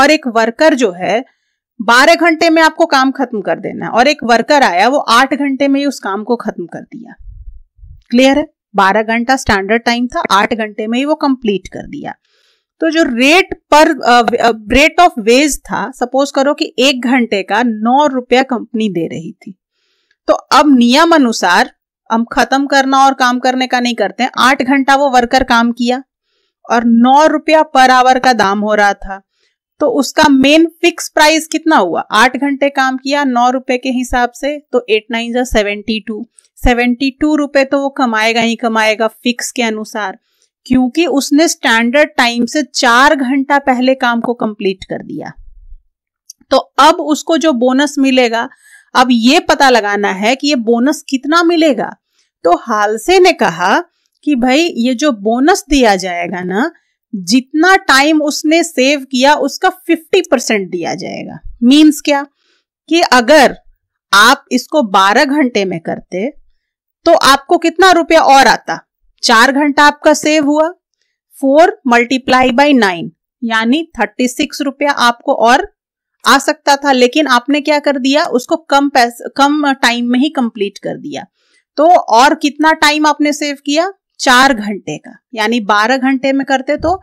और एक वर्कर जो है बारह घंटे में आपको काम खत्म कर देना है और एक वर्कर आया वो आठ घंटे में ही उस काम को खत्म कर दिया क्लियर है बारह घंटा स्टैंडर्ड टाइम था आठ घंटे में ही वो कंप्लीट कर दिया तो जो rate per rate of wage था सपोज करो कि एक घंटे का नौ रुपया कंपनी दे रही थी तो अब नियम अनुसार हम खत्म करना और काम करने का नहीं करते आठ घंटा वो वर्कर काम किया और नौ रुपया पर आवर का दाम हो रहा था तो उसका मेन फिक्स प्राइस कितना हुआ आठ घंटे काम किया नौ रुपए के हिसाब से तो एट नाइन जो सेवेंटी टू सेवेंटी टू रुपए तो वो कमाएगा ही कमाएगा फिक्स के अनुसार क्योंकि उसने स्टैंडर्ड टाइम से चार घंटा पहले काम को कंप्लीट कर दिया तो अब उसको जो बोनस मिलेगा अब ये पता लगाना है कि ये बोनस कितना मिलेगा तो हालसे ने कहा कि भाई ये जो बोनस दिया जाएगा ना जितना टाइम उसने सेव किया उसका 50 परसेंट दिया जाएगा मीन्स क्या कि अगर आप इसको 12 घंटे में करते तो आपको कितना रुपया और आता चार घंटा आपका सेव हुआ फोर मल्टीप्लाई बाई नाइन यानी थर्टी सिक्स रुपया आपको और आ सकता था लेकिन आपने क्या कर दिया उसको कम पैस, कम टाइम में ही कंप्लीट कर दिया तो और कितना टाइम आपने सेव किया चार घंटे का यानी बारह घंटे में करते तो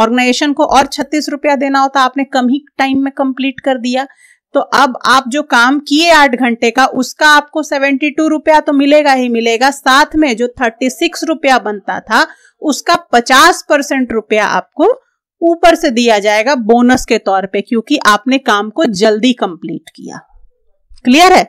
ऑर्गेनाइजेशन को और छत्तीस रुपया देना होता आपने कम ही टाइम में कंप्लीट कर दिया तो अब आप जो काम किए आठ घंटे का उसका आपको सेवेंटी टू रुपया तो मिलेगा ही मिलेगा साथ में जो थर्टी सिक्स रुपया बनता था उसका पचास परसेंट रुपया आपको ऊपर से दिया जाएगा बोनस के तौर पे क्योंकि आपने काम को जल्दी कंप्लीट किया क्लियर है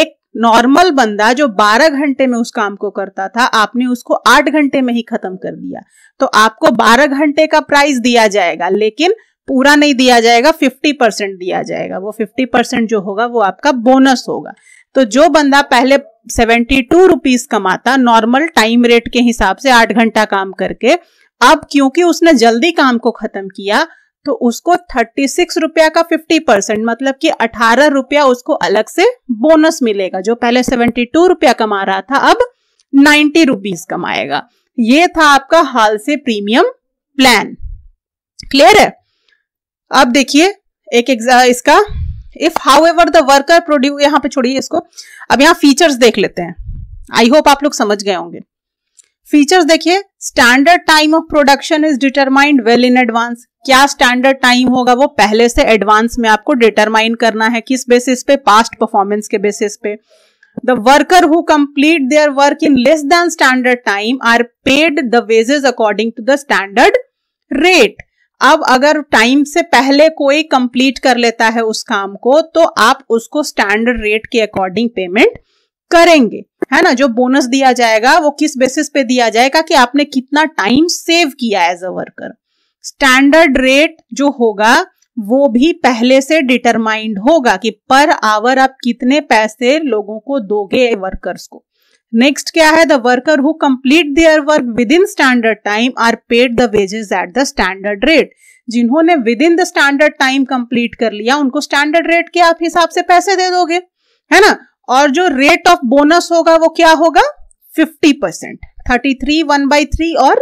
एक नॉर्मल बंदा जो 12 घंटे में उस काम को करता था आपने उसको 8 घंटे में ही खत्म कर दिया तो आपको 12 घंटे का प्राइस दिया जाएगा लेकिन पूरा नहीं दिया जाएगा 50 परसेंट दिया जाएगा वो 50 परसेंट जो होगा वो आपका बोनस होगा तो जो बंदा पहले सेवेंटी टू कमाता नॉर्मल टाइम रेट के हिसाब से आठ घंटा काम करके अब क्योंकि उसने जल्दी काम को खत्म किया तो उसको थर्टी सिक्स रुपया का फिफ्टी परसेंट मतलब कि अठारह रुपया उसको अलग से बोनस मिलेगा जो पहले सेवेंटी टू रुपया कमा रहा था अब नाइन्टी रुपीज कमाएगा ये था आपका हाल से प्रीमियम प्लान क्लियर है अब देखिए एक इसका if however the worker produce यहां पे छोड़िए इसको अब यहां फीचर्स देख लेते हैं आई होप आप लोग समझ गए होंगे फीचर्स देखिए standard time of production is determined well in advance क्या स्टैंडर्ड टाइम होगा वो पहले से एडवांस में आपको डिटरमाइन करना है किस बेसिस पे पास्ट परफॉर्मेंस के बेसिस पे the worker who complete their work in less than standard time are paid the wages according to the standard rate अब अगर टाइम से पहले कोई कंप्लीट कर लेता है उस काम को तो आप उसको स्टैंडर्ड रेट के अकॉर्डिंग पेमेंट करेंगे है ना जो बोनस दिया जाएगा वो किस बेसिस पे दिया जाएगा कि आपने कितना टाइम सेव किया as a worker standard rate जो होगा वो भी पहले से डिटरमाइंड होगा कि पर आवर आप कितने पैसे लोगों को दोगे वर्कर्स को नेक्स्ट क्या है the worker who complete their work within standard time are paid the wages at the standard rate जिन्होंने within the standard time complete कर लिया उनको स्टैंडर्ड रेट के आप हिसाब से पैसे दे दोगे है ना और जो रेट ऑफ बोनस होगा वो क्या होगा 50 percent thirty three one by three और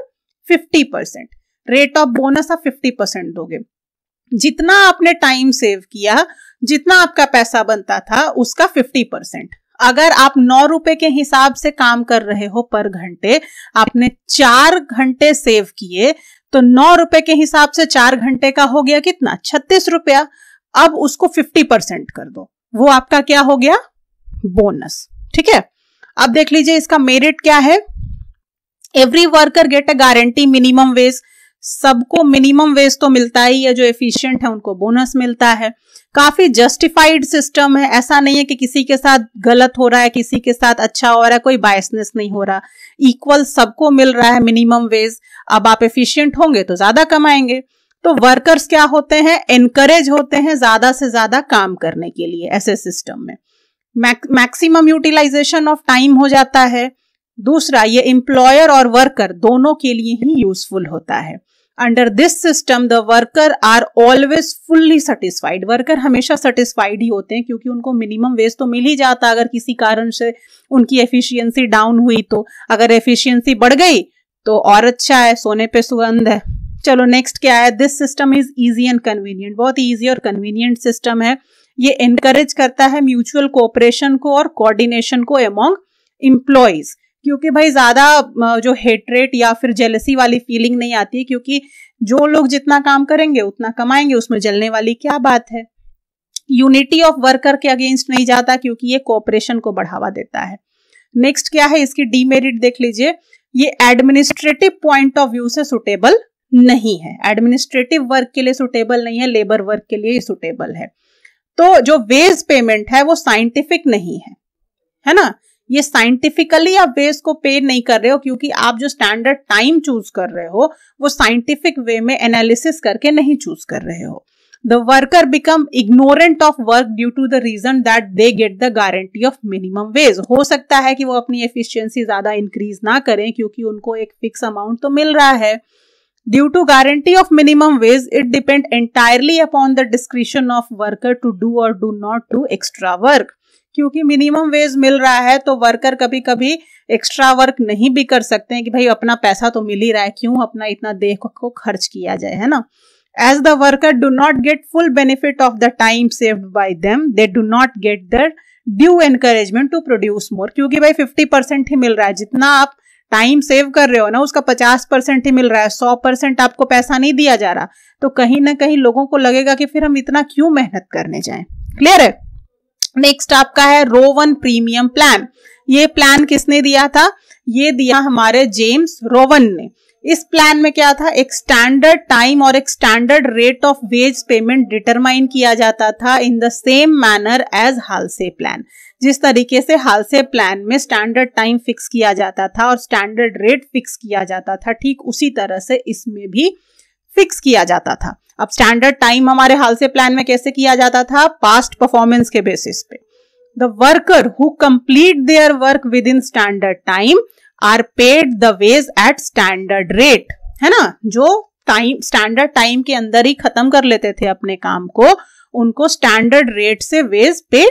50 परसेंट रेट ऑफ बोनस आप 50 परसेंट दोगे जितना आपने टाइम सेव किया जितना आपका पैसा बनता था उसका 50 परसेंट अगर आप नौ रुपए के हिसाब से काम कर रहे हो पर घंटे आपने चार घंटे सेव किए तो नौ रुपए के हिसाब से चार घंटे का हो गया कितना छत्तीस रुपया अब उसको फिफ्टी परसेंट कर दो वो आपका क्या हो गया बोनस ठीक है अब देख लीजिए इसका मेरिट क्या है every worker get a guarantee minimum wage सबको मिनिमम वेज तो मिलता ही है जो एफिशिएंट है उनको बोनस मिलता है काफी जस्टिफाइड सिस्टम है ऐसा नहीं है कि किसी के साथ गलत हो रहा है किसी के साथ अच्छा हो रहा है कोई बायसनेस नहीं हो रहा इक्वल सबको मिल रहा है मिनिमम वेज अब आप एफिशियंट होंगे तो ज्यादा कमाएंगे तो वर्कर्स क्या होते हैं एनकरेज होते हैं ज्यादा से ज्यादा काम करने के लिए ऐसे सिस्टम में मैक्सिमम यूटिलाइजेशन ऑफ टाइम हो जाता है दूसरा ये एम्प्लॉयर और वर्कर दोनों के लिए ही यूजफुल होता है under this system the worker are always fully satisfied worker हमेशा सेटिस्फाइड ही होते हैं क्योंकि उनको मिनिमम वेज तो मिल ही जाता अगर किसी कारण से उनकी एफिशिएंसी डाउन हुई तो अगर एफिशिएंसी बढ़ गई तो और अच्छा है सोने पे सुगंध है चलो नेक्स्ट क्या है this system is easy and convenient बहुत ही ईजी और कन्वीनियंट सिस्टम है ये एनकरेज करता है म्यूचुअल कोऑपरेशन को और कोऑर्डिनेशन को एमोंग एम्प्लॉयज क्योंकि भाई ज़्यादा जो हेटरेट या फिर जेलसी वाली फीलिंग नहीं आती है क्योंकि जो लोग जितना काम करेंगे उतना कमाएंगे उसमें जलने वाली क्या बात है यूनिटी ऑफ वर्कर के अगेंस्ट नहीं जाता क्योंकि ये कोऑपरेशन को बढ़ावा देता है नेक्स्ट क्या है इसकी डीमेरिट देख लीजिए ये एडमिनिस्ट्रेटिव पॉइंट ऑफ व्यू से सुटेबल नहीं है एडमिनिस्ट्रेटिव वर्क के लिए सुटेबल नहीं है लेबर वर्क के लिए सुटेबल है तो जो वेज पेमेंट है वो साइंटिफिक नहीं है है ना ये साइंटिफिकली आप वेज को पे नहीं कर रहे हो क्योंकि आप जो स्टैंडर्ड टाइम चूज कर रहे हो वो साइंटिफिक वे में एनालिसिस करके नहीं चूज कर रहे हो the worker become ignorant of work due to the reason that they get the guarantee of minimum wage हो सकता है कि वो अपनी एफिशिएंसी ज्यादा इंक्रीज ना करें क्योंकि उनको एक फिक्स अमाउंट तो मिल रहा है Due to guarantee of minimum wage, it depend entirely upon the discretion of worker to do or do not do extra work. क्योंकि मिनिमम वेज मिल रहा है तो वर्कर कभी कभी एक्स्ट्रा वर्क नहीं भी कर सकते हैं कि भाई अपना पैसा तो मिल ही रहा है क्यों अपना इतना देख को खर्च किया जाए है ना as the worker do not get full benefit of the time save by them they do not get the due encouragement to produce more क्योंकि भाई 50% परसेंट ही मिल रहा है जितना आप टाइम सेव कर रहे हो ना उसका पचास परसेंट ही मिल रहा है सौ परसेंट आपको पैसा नहीं दिया जा रहा तो कहीं ना कहीं लोगों को लगेगा कि फिर हम इतना क्यों मेहनत करने जाए क्लियर है नेक्स्ट आपका है रोवन प्रीमियम प्लान ये प्लान किसने दिया था ये दिया हमारे जेम्स रोवन ने इस प्लान में क्या था एक स्टैंडर्ड टाइम और एक standard rate of wage payment determine किया जाता था in the same manner as Halsey plan जिस तरीके से हाल से प्लान में स्टैंडर्ड टाइम फिक्स किया जाता था और स्टैंडर्ड रेट फिक्स किया जाता था ठीक उसी तरह से इसमें भी फिक्स किया जाता था अब स्टैंडर्ड टाइम हमारे हाल से प्लान में कैसे किया जाता था पास्ट परफॉर्मेंस के बेसिस पे the worker who complete their work within standard time are paid the wage at standard rate है ना जो टाइम स्टैंडर्ड टाइम के अंदर ही खत्म कर लेते थे अपने काम को उनको स्टैंडर्ड रेट से वेज पे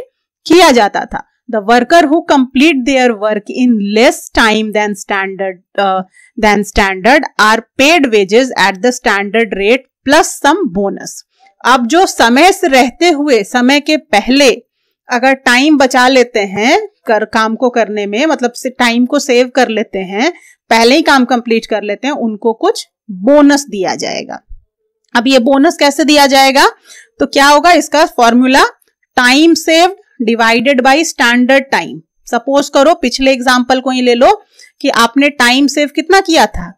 किया जाता था the worker who complete their work in less time than standard than standard are paid wages at the standard rate plus some bonus अब जो समय से रहते हुए समय के पहले अगर टाइम बचा लेते हैं कर काम को करने में मतलब से टाइम को सेव कर लेते हैं पहले ही काम कंप्लीट कर लेते हैं उनको कुछ बोनस दिया जाएगा अब ये बोनस कैसे दिया जाएगा तो क्या होगा इसका formula time saved divided by standard time suppose करो पिछले एग्जाम्पल को ही ले लो कि आपने टाइम सेव कितना किया था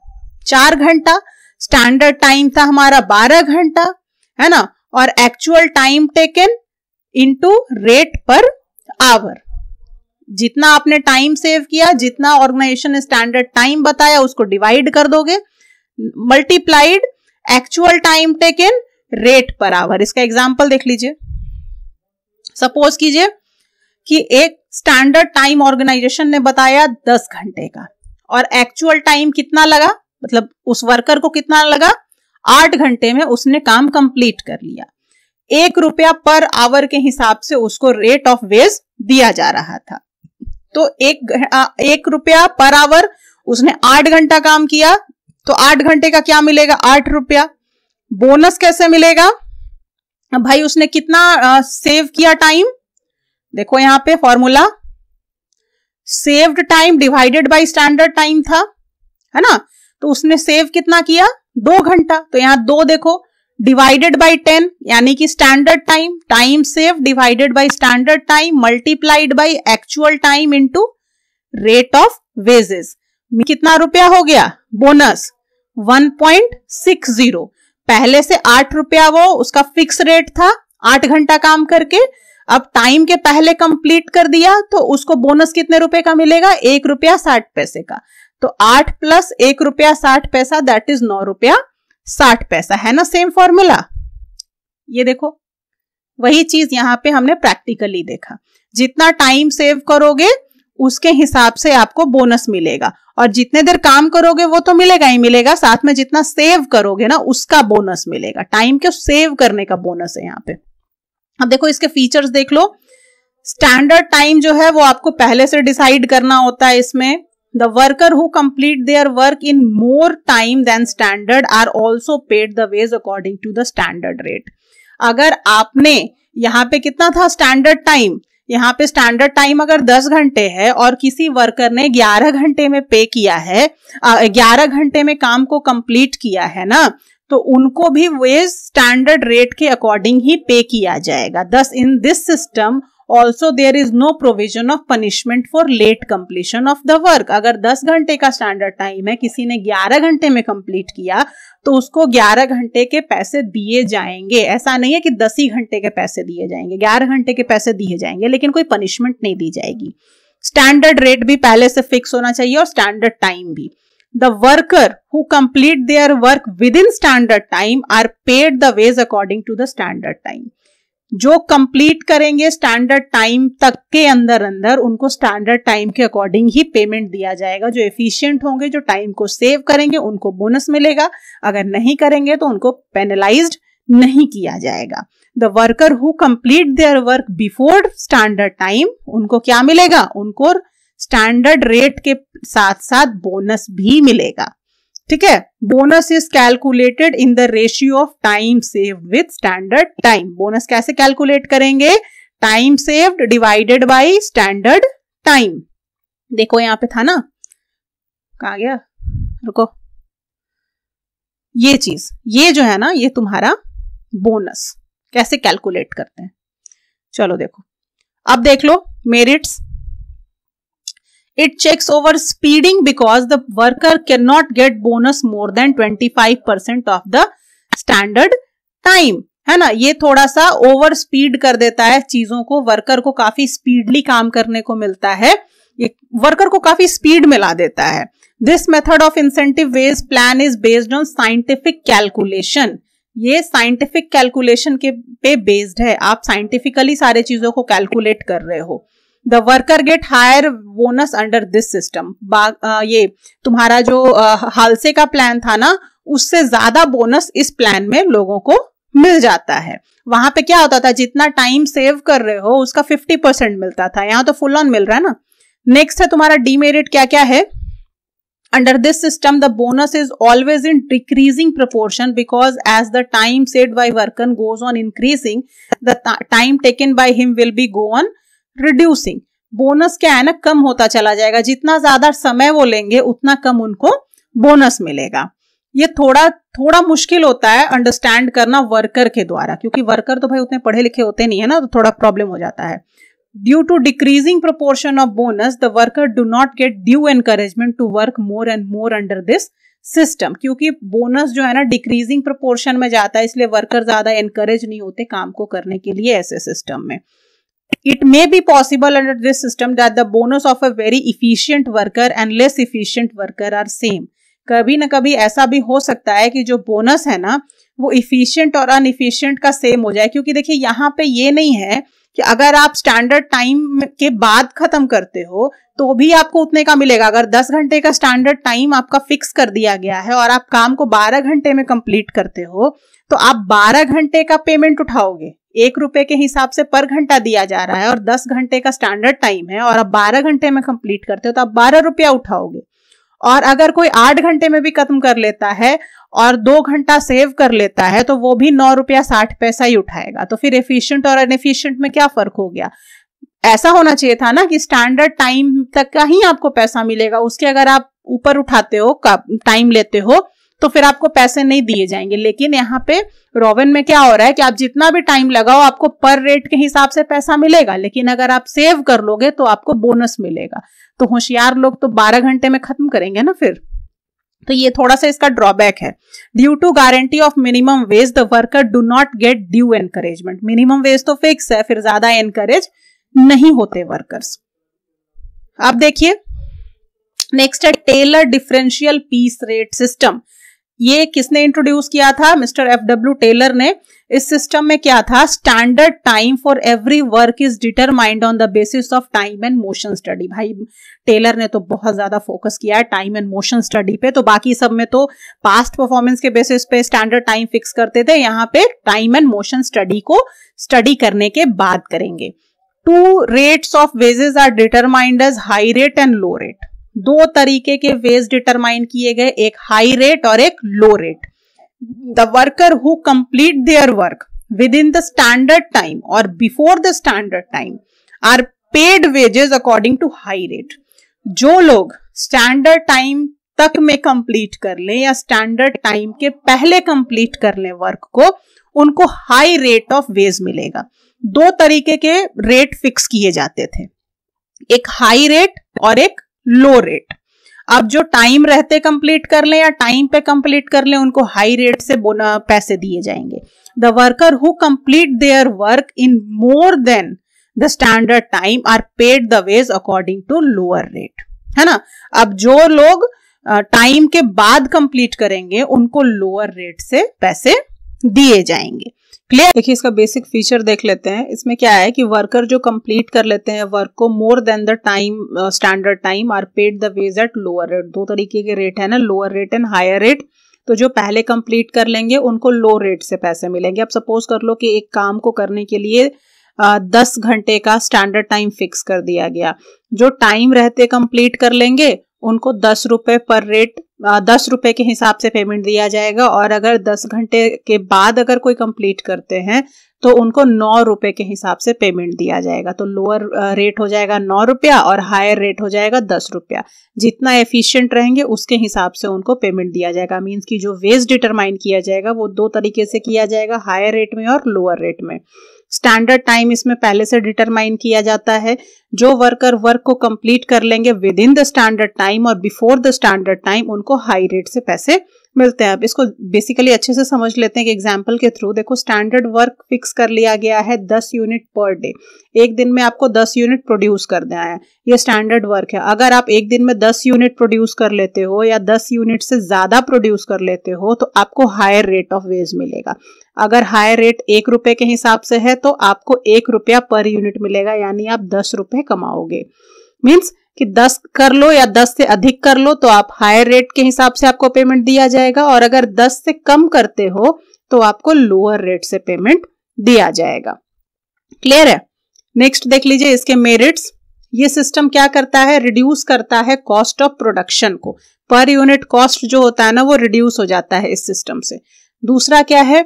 चार घंटा स्टैंडर्ड टाइम था हमारा बारह घंटा है ना और actual time taken into rate per hour जितना आपने टाइम सेव किया जितना ऑर्गेनाइजेशन ने स्टैंडर्ड टाइम बताया उसको डिवाइड कर दोगे multiplied actual time taken rate per hour इसका एग्जाम्पल देख लीजिए सपोज कीजिए कि एक स्टैंडर्ड टाइम ऑर्गेनाइजेशन ने बताया दस घंटे का और एक्चुअल टाइम कितना लगा मतलब उस वर्कर को कितना लगा आठ घंटे में उसने काम कंप्लीट कर लिया एक रुपया पर आवर के हिसाब से उसको रेट ऑफ वेज दिया जा रहा था तो एक एक रुपया पर आवर उसने आठ घंटा काम किया तो आठ घंटे का क्या मिलेगा आठ रुपया बोनस कैसे मिलेगा भाई उसने कितना सेव किया टाइम देखो यहां पे formula saved time divided by standard time था है ना तो उसने सेव कितना किया दो घंटा तो यहाँ दो देखो डिवाइडेड बाय टेन यानी कि standard time time save divided by standard time multiplied by actual time into rate of wages कितना रुपया हो गया bonus one point six zero पहले से आठ रुपया वो उसका फिक्स रेट था आठ घंटा काम करके अब टाइम के पहले कंप्लीट कर दिया तो उसको बोनस कितने रुपए का मिलेगा एक रुपया साठ पैसे का तो आठ प्लस एक रुपया साठ पैसा दैट इज नौ रुपया साठ पैसा है ना सेम फॉर्मूला ये देखो वही चीज यहाँ पे हमने प्रैक्टिकली देखा जितना टाइम सेव करोगे उसके हिसाब से आपको बोनस मिलेगा और जितने देर काम करोगे वो तो मिलेगा ही मिलेगा साथ में जितना सेव करोगे ना उसका बोनस मिलेगा टाइम के सेव करने का बोनस है यहाँ पे अब देखो इसके फीचर्स देख लो स्टैंडर्ड टाइम जो है वो आपको पहले से डिसाइड करना होता है इसमें the worker who complete their work in more time than standard are also paid the wage according to the standard rate अगर आपने यहाँ पे कितना था स्टैंडर्ड टाइम यहाँ पे स्टैंडर्ड टाइम अगर 10 घंटे है और किसी वर्कर ने 11 घंटे में पे किया है 11 घंटे में काम को कंप्लीट किया है ना तो उनको भी वेज स्टैंडर्ड रेट के अकॉर्डिंग ही पे किया जाएगा thus in this system also there is no provision of punishment for late completion of the work अगर 10 घंटे का स्टैंडर्ड टाइम है किसी ने 11 घंटे में कंप्लीट किया तो उसको 11 घंटे के पैसे दिए जाएंगे ऐसा नहीं है कि दस ही घंटे के पैसे दिए जाएंगे 11 घंटे के पैसे दिए जाएंगे लेकिन कोई पनिशमेंट नहीं दी जाएगी स्टैंडर्ड रेट भी पहले से फिक्स होना चाहिए और स्टैंडर्ड टाइम भी the worker who complete their work within standard time are paid the wage according to the standard time जो कंप्लीट करेंगे स्टैंडर्ड टाइम तक के अंदर अंदर उनको स्टैंडर्ड टाइम के अकॉर्डिंग ही पेमेंट दिया जाएगा जो एफिशिएंट होंगे जो टाइम को सेव करेंगे उनको बोनस मिलेगा अगर नहीं करेंगे तो उनको पेनलाइज नहीं किया जाएगा the worker who complete their work before standard time उनको क्या मिलेगा उनको स्टैंडर्ड रेट के साथ साथ बोनस भी मिलेगा ठीक है bonus is calculated in the ratio of time save with standard time bonus कैसे कैलकुलेट करेंगे time saved divided by standard time देखो यहां पे था ना कहा गया रुको ये चीज ये जो है ना ये तुम्हारा बोनस कैसे कैलकुलेट करते हैं चलो देखो अब देख लो merits It checks over speeding because the worker cannot get bonus more than 25% of the standard time. है ना ये थोड़ा सा ओवर स्पीड कर देता है चीजों को वर्कर को काफी स्पीडली काम करने को मिलता है ये वर्कर को काफी स्पीड मिला देता है this method of incentive wage plan is based on scientific calculation ये साइंटिफिक कैलकुलेशन के पे बेस्ड है आप साइंटिफिकली सारे चीजों को कैलकुलेट कर रहे हो the worker get higher bonus under this system ये तुम्हारा जो uh, हालसे का प्लान था ना उससे ज्यादा बोनस इस प्लान में लोगों को मिल जाता है वहां पे क्या होता था जितना टाइम सेव कर रहे हो उसका फिफ्टी परसेंट मिलता था यहाँ तो फुल ऑन मिल रहा है ना नेक्स्ट है तुम्हारा डीमेरिट क्या क्या है under this system the bonus is always in decreasing proportion because as the time said by workman goes on increasing the time taken by him will be go on reducing bonus क्या है ना कम होता चला जाएगा जितना ज्यादा समय वो लेंगे उतना कम उनको बोनस मिलेगा ये थोड़ा थोड़ा मुश्किल होता है अंडरस्टैंड करना वर्कर के द्वारा क्योंकि वर्कर तो भाई उतने पढ़े लिखे होते नहीं है ना तो थोड़ा प्रॉब्लम हो जाता है due to decreasing proportion of bonus the worker do not get due encouragement to work more and more under this system क्योंकि बोनस जो है ना डिक्रीजिंग प्रोपोर्शन में जाता है इसलिए वर्कर ज्यादा एनकरेज नहीं होते काम को करने के लिए ऐसे सिस्टम में It may be possible under this system that the bonus of a very efficient worker and less efficient worker are same. कभी ना कभी ऐसा भी हो सकता है कि जो बोनस है ना वो इफिशियंट और इफिशियंट का सेम हो जाए क्योंकि देखिए यहाँ पे ये नहीं है कि अगर आप स्टैंडर्ड टाइम के बाद खत्म करते हो तो भी आपको उतने का मिलेगा अगर 10 घंटे का स्टैंडर्ड टाइम आपका फिक्स कर दिया गया है और आप काम को 12 घंटे में कंप्लीट करते हो तो आप 12 घंटे का पेमेंट उठाओगे एक रुपए के हिसाब से पर घंटा दिया जा रहा है और दस घंटे का स्टैंडर्ड टाइम है और आप बारह घंटे में कंप्लीट करते हो तो आप बारह रुपया उठाओगे और अगर कोई आठ घंटे में भी खत्म कर लेता है और दो घंटा सेव कर लेता है तो वो भी नौ रुपया साठ पैसा ही उठाएगा तो फिर एफिशिएंट और अनएफिशिएंट में क्या फर्क हो गया ऐसा होना चाहिए था ना कि स्टैंडर्ड टाइम तक का ही आपको पैसा मिलेगा उसके अगर आप ऊपर उठाते हो टाइम लेते हो तो फिर आपको पैसे नहीं दिए जाएंगे लेकिन यहाँ पे रोवन में क्या हो रहा है कि आप जितना भी टाइम लगाओ आपको पर रेट के हिसाब से पैसा मिलेगा लेकिन अगर आप सेव कर लोगे तो आपको बोनस मिलेगा तो होशियार लोग तो बारह घंटे में खत्म करेंगे ना फिर तो ये थोड़ा सा इसका ड्रॉबैक है due to guarantee of minimum wage the worker do not get due encouragement minimum wage तो फिक्स है फिर ज्यादा एनकरेज नहीं होते वर्कर्स अब देखिए नेक्स्ट है Taylor differential piece rate system ये किसने इंट्रोड्यूस किया था मिस्टर एफ डब्ल्यू टेलर ने इस सिस्टम में क्या था standard time for every work is determined on the basis of time and motion study भाई टेलर ने तो बहुत ज्यादा फोकस किया है टाइम एंड मोशन स्टडी पे तो बाकी सब में तो पास्ट परफॉर्मेंस के बेसिस पे स्टैंडर्ड टाइम फिक्स करते थे यहाँ पे टाइम एंड मोशन स्टडी को स्टडी करने के बाद करेंगे two rates of wages are determined as high rate and low rate दो तरीके के वेज डिटरमाइन किए गए एक हाई रेट और एक low rate the worker who complete their work within the standard time और before the standard time are paid wages according to high rate जो लोग स्टैंडर्ड टाइम तक में कंप्लीट कर लें या स्टैंडर्ड टाइम के पहले कंप्लीट कर लें वर्क को उनको हाई रेट ऑफ वेज मिलेगा दो तरीके के रेट फिक्स किए जाते थे एक हाई रेट और एक लो रेट अब जो टाइम रहते कंप्लीट कर लें या टाइम पे कंप्लीट कर लें उनको हाई रेट से पैसे दिए जाएंगे the worker who complete their work in more than the standard time are paid the wage according to lower rate है ना अब जो लोग टाइम के बाद कंप्लीट करेंगे उनको लोअर रेट से पैसे दिए जाएंगे क्लियर देखिए इसका बेसिक फीचर देख लेते हैं इसमें क्या है कि वर्कर जो कंप्लीट कर लेते हैं वर्क को more than the time standard time are paid the wage at lower rate दो तरीके के रेट है ना lower rate and higher rate तो जो पहले कंप्लीट कर लेंगे उनको लो रेट से पैसे मिलेंगे अब सपोज कर लो कि एक काम को करने के लिए uh, दस घंटे का स्टैंडर्ड टाइम फिक्स कर दिया गया जो टाइम रहते कंप्लीट कर लेंगे उनको दस रुपए पर रेट दस रुपए के हिसाब से पेमेंट दिया जाएगा और अगर दस घंटे के बाद अगर कोई कंप्लीट करते हैं तो उनको नौ रुपए के हिसाब से पेमेंट दिया जाएगा तो लोअर रेट हो जाएगा नौ रुपया और हायर रेट हो जाएगा दस रुपया जितना एफिशिएंट रहेंगे उसके हिसाब से उनको पेमेंट दिया जाएगा मीन्स की जो वेज डिटरमाइन किया जाएगा वो दो तरीके से किया जाएगा हायर रेट में और लोअर रेट में स्टैंडर्ड टाइम इसमें पहले से डिटरमाइन किया जाता है जो वर्कर वर्क को कंप्लीट कर लेंगे within the standard time और बिफोर द स्टैंडर्ड टाइम उनको हाई रेट से पैसे मिलते हैं अब इसको बेसिकली अच्छे से समझ लेते हैं कि एग्जाम्पल के थ्रू देखो स्टैंडर्ड वर्क फिक्स कर लिया गया है दस यूनिट पर डे एक दिन में आपको दस यूनिट प्रोड्यूस कर देना है ये स्टैंडर्ड वर्क है अगर आप एक दिन में दस यूनिट प्रोड्यूस कर लेते हो या दस यूनिट से ज़्यादा प्रोड्यूस कर लेते हो तो आपको हायर रेट ऑफ वेज मिलेगा अगर हायर रेट एक रुपये के हिसाब से है तो आपको एक रुपया पर यूनिट मिलेगा यानी आप दस रुपये कमाओगे मीन्स कि 10 कर लो या 10 से अधिक कर लो तो आप हायर रेट के हिसाब से आपको पेमेंट दिया जाएगा और अगर 10 से कम करते हो तो आपको लोअर रेट से पेमेंट दिया जाएगा क्लियर है नेक्स्ट देख लीजिए इसके मेरिट्स ये सिस्टम क्या करता है रिड्यूस करता है कॉस्ट ऑफ प्रोडक्शन को पर यूनिट कॉस्ट जो होता है ना वो रिड्यूस हो जाता है इस सिस्टम से दूसरा क्या है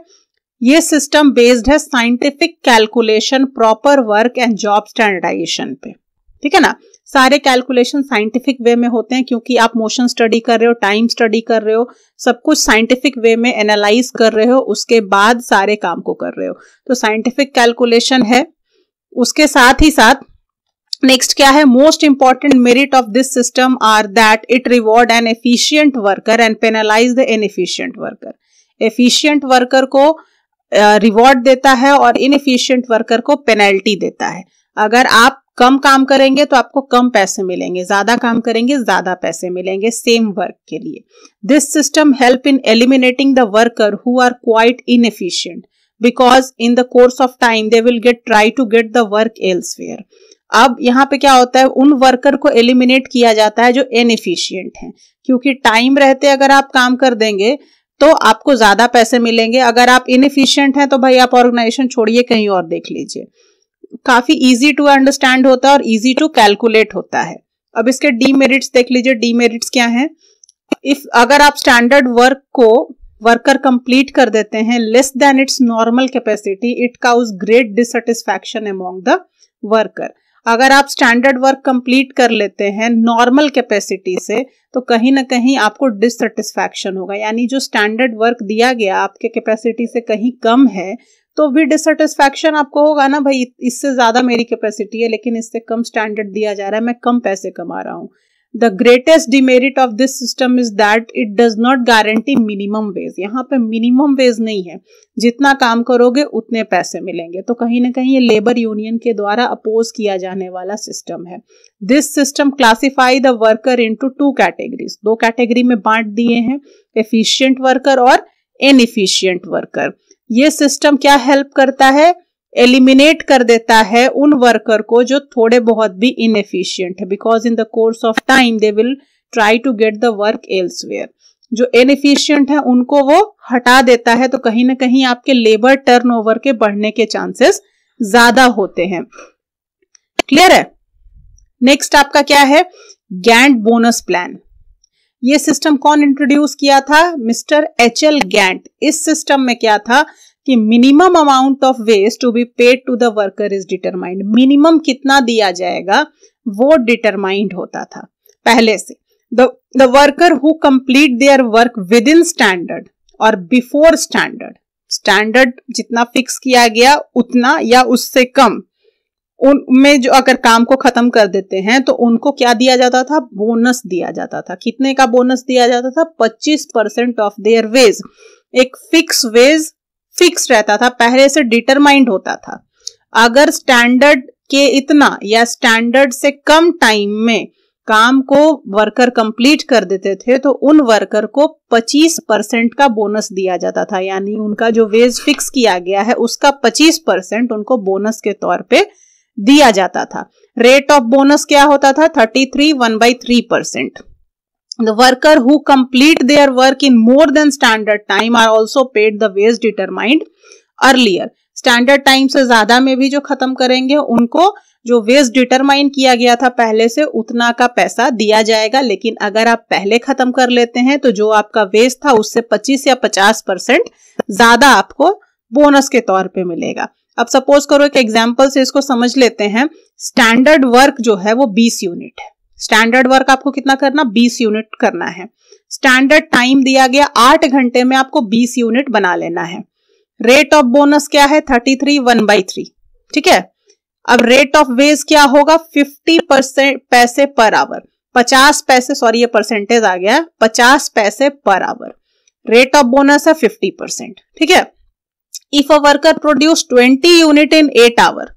ये सिस्टम बेस्ड है scientific calculation proper work and job standardization पे ठीक है ना सारे कैलकुलेशन साइंटिफिक वे में होते हैं क्योंकि आप मोशन स्टडी कर रहे हो टाइम स्टडी कर रहे हो सब कुछ साइंटिफिक वे में एनालाइज कर रहे हो उसके बाद सारे काम को कर रहे हो तो साइंटिफिक कैलकुलेशन है उसके साथ ही साथ नेक्स्ट क्या है most important merit of this system are that it reward an efficient worker and penalize the inefficient worker efficient worker को रिवॉर्ड uh, देता है और इनएफिशिएंट वर्कर को पेनल्टी देता है अगर आप कम काम करेंगे तो आपको कम पैसे मिलेंगे ज्यादा काम करेंगे ज्यादा पैसे मिलेंगे सेम वर्क के लिए this system help in eliminating the worker who are quite inefficient because in the course of time they will get try to get the work elsewhere अब यहाँ पे क्या होता है उन वर्कर को एलिमिनेट किया जाता है जो एफिशियंट हैं क्योंकि टाइम रहते अगर आप काम कर देंगे तो आपको ज्यादा पैसे मिलेंगे अगर आप इनफिशियंट हैं तो भाई आप ऑर्गेनाइजेशन छोड़िए कहीं और देख लीजिए काफी इजी टू अंडरस्टैंड होता है और इजी टू कैलकुलेट होता है अब इसके डीमेरिट्स देख लीजिए डीमेरिट्स क्या हैं इफ अगर आप स्टैंडर्ड वर्क को वर्कर कंप्लीट कर देते हैं less than its normal capacity it cause great dissatisfaction among the worker अगर आप स्टैंडर्ड वर्क कंप्लीट कर लेते हैं नॉर्मल कैपेसिटी से तो कहीं ना कहीं आपको डिससेटिस्फैक्शन होगा यानी जो स्टैंडर्ड वर्क दिया गया आपके कैपेसिटी से कहीं कम है तो भी डिसटिस्फैक्शन आपको होगा ना भाई इससे ज़्यादा मेरी कैपेसिटी है लेकिन इससे कम स्टैंडर्ड दिया जा रहा है मैं कम पैसे कमा रहा हूँ the greatest demerit of this system is that it does not guarantee minimum wage यहाँ पे मिनिमम वेज नहीं है जितना काम करोगे उतने पैसे मिलेंगे तो कहीं ना कहीं ये लेबर यूनियन के द्वारा अपोज किया जाने वाला सिस्टम है this system classify the worker into two categories दो कैटेगरी में बांट दिए हैं एफिशियंट वर्कर और इनफिशियंट वर्कर ये सिस्टम क्या हेल्प करता है एलिमिनेट कर देता है उन वर्कर को जो थोड़े बहुत भी इनएफिशियंट है because in the course of time they will try to get the work elsewhere जो इनएफिशियंट है उनको वो हटा देता है तो कहीं ना कहीं आपके लेबर टर्नओवर के बढ़ने के चांसेस ज्यादा होते हैं क्लियर है नेक्स्ट आपका क्या है गैंड बोनस प्लान ये सिस्टम कौन इंट्रोड्यूस किया था मिस्टर एच एल गैंट इस सिस्टम में क्या था कि minimum amount of wages to be paid to the worker is determined minimum कितना दिया जाएगा वो डिटरमाइंड होता था पहले से the worker who complete their work within standard और बिफोर स्टैंडर्ड स्टैंडर्ड जितना फिक्स किया गया उतना या उससे कम उनमें जो अगर काम को खत्म कर देते हैं तो उनको क्या दिया जाता था बोनस दिया जाता था कितने का बोनस दिया जाता था 25 परसेंट ऑफ देयर वेज एक फिक्स वेज फिक्स रहता था पहले से डिटरमाइंड होता था अगर स्टैंडर्ड के इतना या स्टैंडर्ड से कम टाइम में काम को वर्कर कंप्लीट कर देते थे तो उन वर्कर को 25 परसेंट का बोनस दिया जाता था यानी उनका जो वेज फिक्स किया गया है उसका 25 परसेंट उनको बोनस के तौर पे दिया जाता था रेट ऑफ बोनस क्या होता था thirty three one by three percent the worker who complete their work in more than standard time are also paid the wage determined earlier standard time से ज्यादा में भी जो खत्म करेंगे उनको जो वेज डिटरमाइन किया गया था पहले से उतना का पैसा दिया जाएगा लेकिन अगर आप पहले खत्म कर लेते हैं तो जो आपका वेज था उससे 25 या 50 परसेंट ज्यादा आपको बोनस के तौर पे मिलेगा अब सपोज करो एक एग्जाम्पल से इसको समझ लेते हैं स्टैंडर्ड वर्क जो है वो बीस यूनिट है स्टैंडर्ड वर्क आपको कितना करना बीस यूनिट करना है स्टैंडर्ड टाइम दिया गया आठ घंटे में आपको बीस यूनिट बना लेना है रेट ऑफ बोनस क्या है thirty three one by three ठीक है अब रेट ऑफ वेज क्या होगा फिफ्टी परसेंट पैसे पर आवर पचास पैसे सॉरी ये परसेंटेज आ गया पचास पैसे per hour rate of bonus है फिफ्टी परसेंट ठीक है if a worker produce 20 unit in 8 hour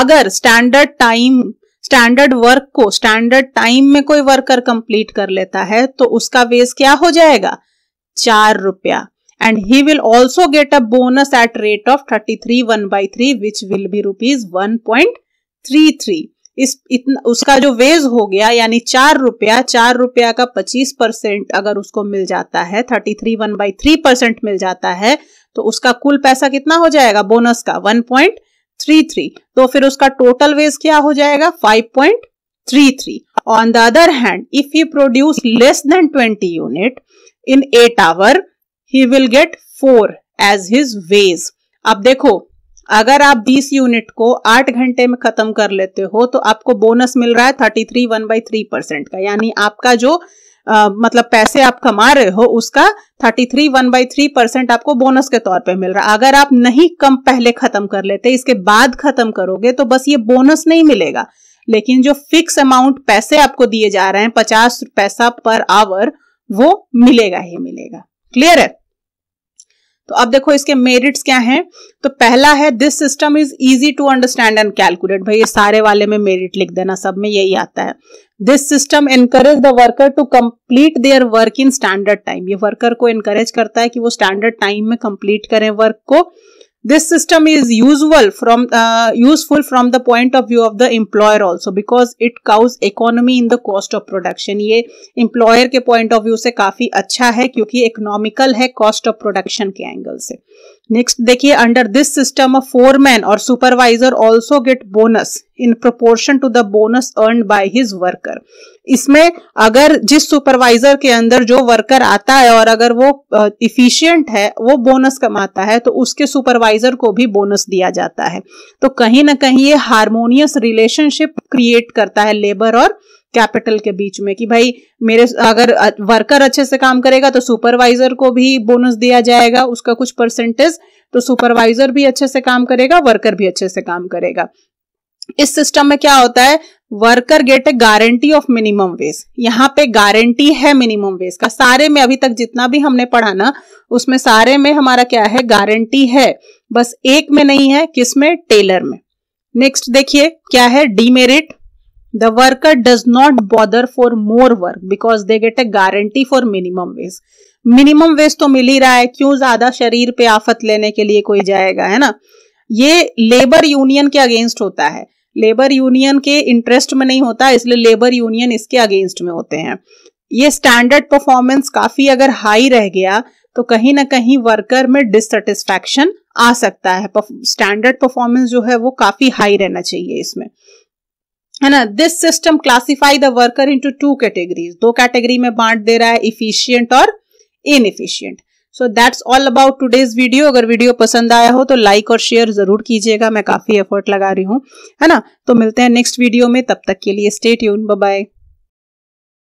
अगर स्टैंडर्ड टाइम स्टैंडर्ड वर्क को स्टैंडर्ड टाइम में कोई वर्कर कंप्लीट कर लेता है तो उसका वेज क्या हो जाएगा चार रुपया and he will also get a bonus at rate of thirty three one by three which will be rupees one point three three इस इतना उसका जो वेज हो गया यानी चार रुपया चार रुपया का पच्चीस परसेंट अगर उसको मिल जाता है thirty three one by three percent मिल जाता है तो उसका कुल पैसा कितना हो जाएगा बोनस का 1.33 तो फिर उसका टोटल वेज क्या हो जाएगा 5.33 on the other hand if he produce less than 20 unit in eight hour he will get four as his wage अब देखो अगर आप 20 यूनिट को 8 घंटे में खत्म कर लेते हो तो आपको बोनस मिल रहा है 33 वन बाई थ्री परसेंट का यानी आपका जो आ, मतलब पैसे आप कमा रहे हो उसका thirty three one by three percent आपको बोनस के तौर पे मिल रहा है अगर आप नहीं कम पहले खत्म कर लेते इसके बाद खत्म करोगे तो बस ये बोनस नहीं मिलेगा लेकिन जो फिक्स अमाउंट पैसे आपको दिए जा रहे हैं पचास पैसा पर आवर वो मिलेगा ही मिलेगा क्लियर है तो अब देखो इसके मेरिट्स क्या हैं तो पहला है this system is easy to understand and calculate भाई ये सारे वाले में मेरिट लिख देना सब में यही आता है this system encourage the worker to complete their work in standard time ये वर्कर को एनकरेज करता है कि वो स्टैंडर्ड टाइम में कंप्लीट करें वर्क को this system is useful from uh, useful from the point of view of the employer also because it cows economy in the cost of production ye employer ke point of view se kafi acha hai kyunki economical hai cost of production ke angle se next dekhiye under this system a foreman or supervisor also get bonus in proportion to the bonus earn by his worker इसमें अगर जिस supervisor के अंदर जो worker आता है और अगर वो इफिशियंट है वो बोनस कमाता है तो उसके सुपरवाइजर को भी बोनस दिया जाता है तो कहीं ना कहीं ये हारमोनियस रिलेशनशिप क्रिएट करता है लेबर और कैपिटल के बीच में कि भाई मेरे अगर वर्कर अच्छे से काम करेगा तो सुपरवाइजर को भी बोनस दिया जाएगा उसका कुछ परसेंटेज तो सुपरवाइजर भी अच्छे से काम करेगा वर्कर भी अच्छे से काम करेगा इस सिस्टम में क्या होता है worker get a guarantee of minimum wage यहाँ पे गारंटी है मिनिमम वेज का सारे में अभी तक जितना भी हमने पढ़ा ना उसमें सारे में हमारा क्या है गारंटी है बस एक में नहीं है किसमें टेलर में नेक्स्ट देखिए क्या है demerit the worker does not bother for more work because they get a guarantee for minimum wage minimum wage तो मिल ही रहा है क्यों ज्यादा शरीर पे आफत लेने के लिए कोई जाएगा है ना ये लेबर यूनियन के अगेंस्ट होता है लेबर यूनियन के इंटरेस्ट में नहीं होता इसलिए लेबर यूनियन इसके अगेंस्ट में होते हैं ये स्टैंडर्ड परफॉर्मेंस काफी अगर हाई रह गया तो कहीं ना कहीं वर्कर में डिससेटिस्फैक्शन आ सकता है स्टैंडर्ड परफॉर्मेंस जो है वो काफी हाई रहना चाहिए इसमें है ना this system classify the worker into two categories दो कैटेगरी में बांट दे रहा है इफिशियंट और inefficient so that's all about today's video अगर वीडियो पसंद आया हो तो लाइक और शेयर जरूर कीजिएगा मैं काफी एफर्ट लगा रही हूँ है ना तो मिलते हैं नेक्स्ट वीडियो में तब तक के लिए स्टेट यून बाय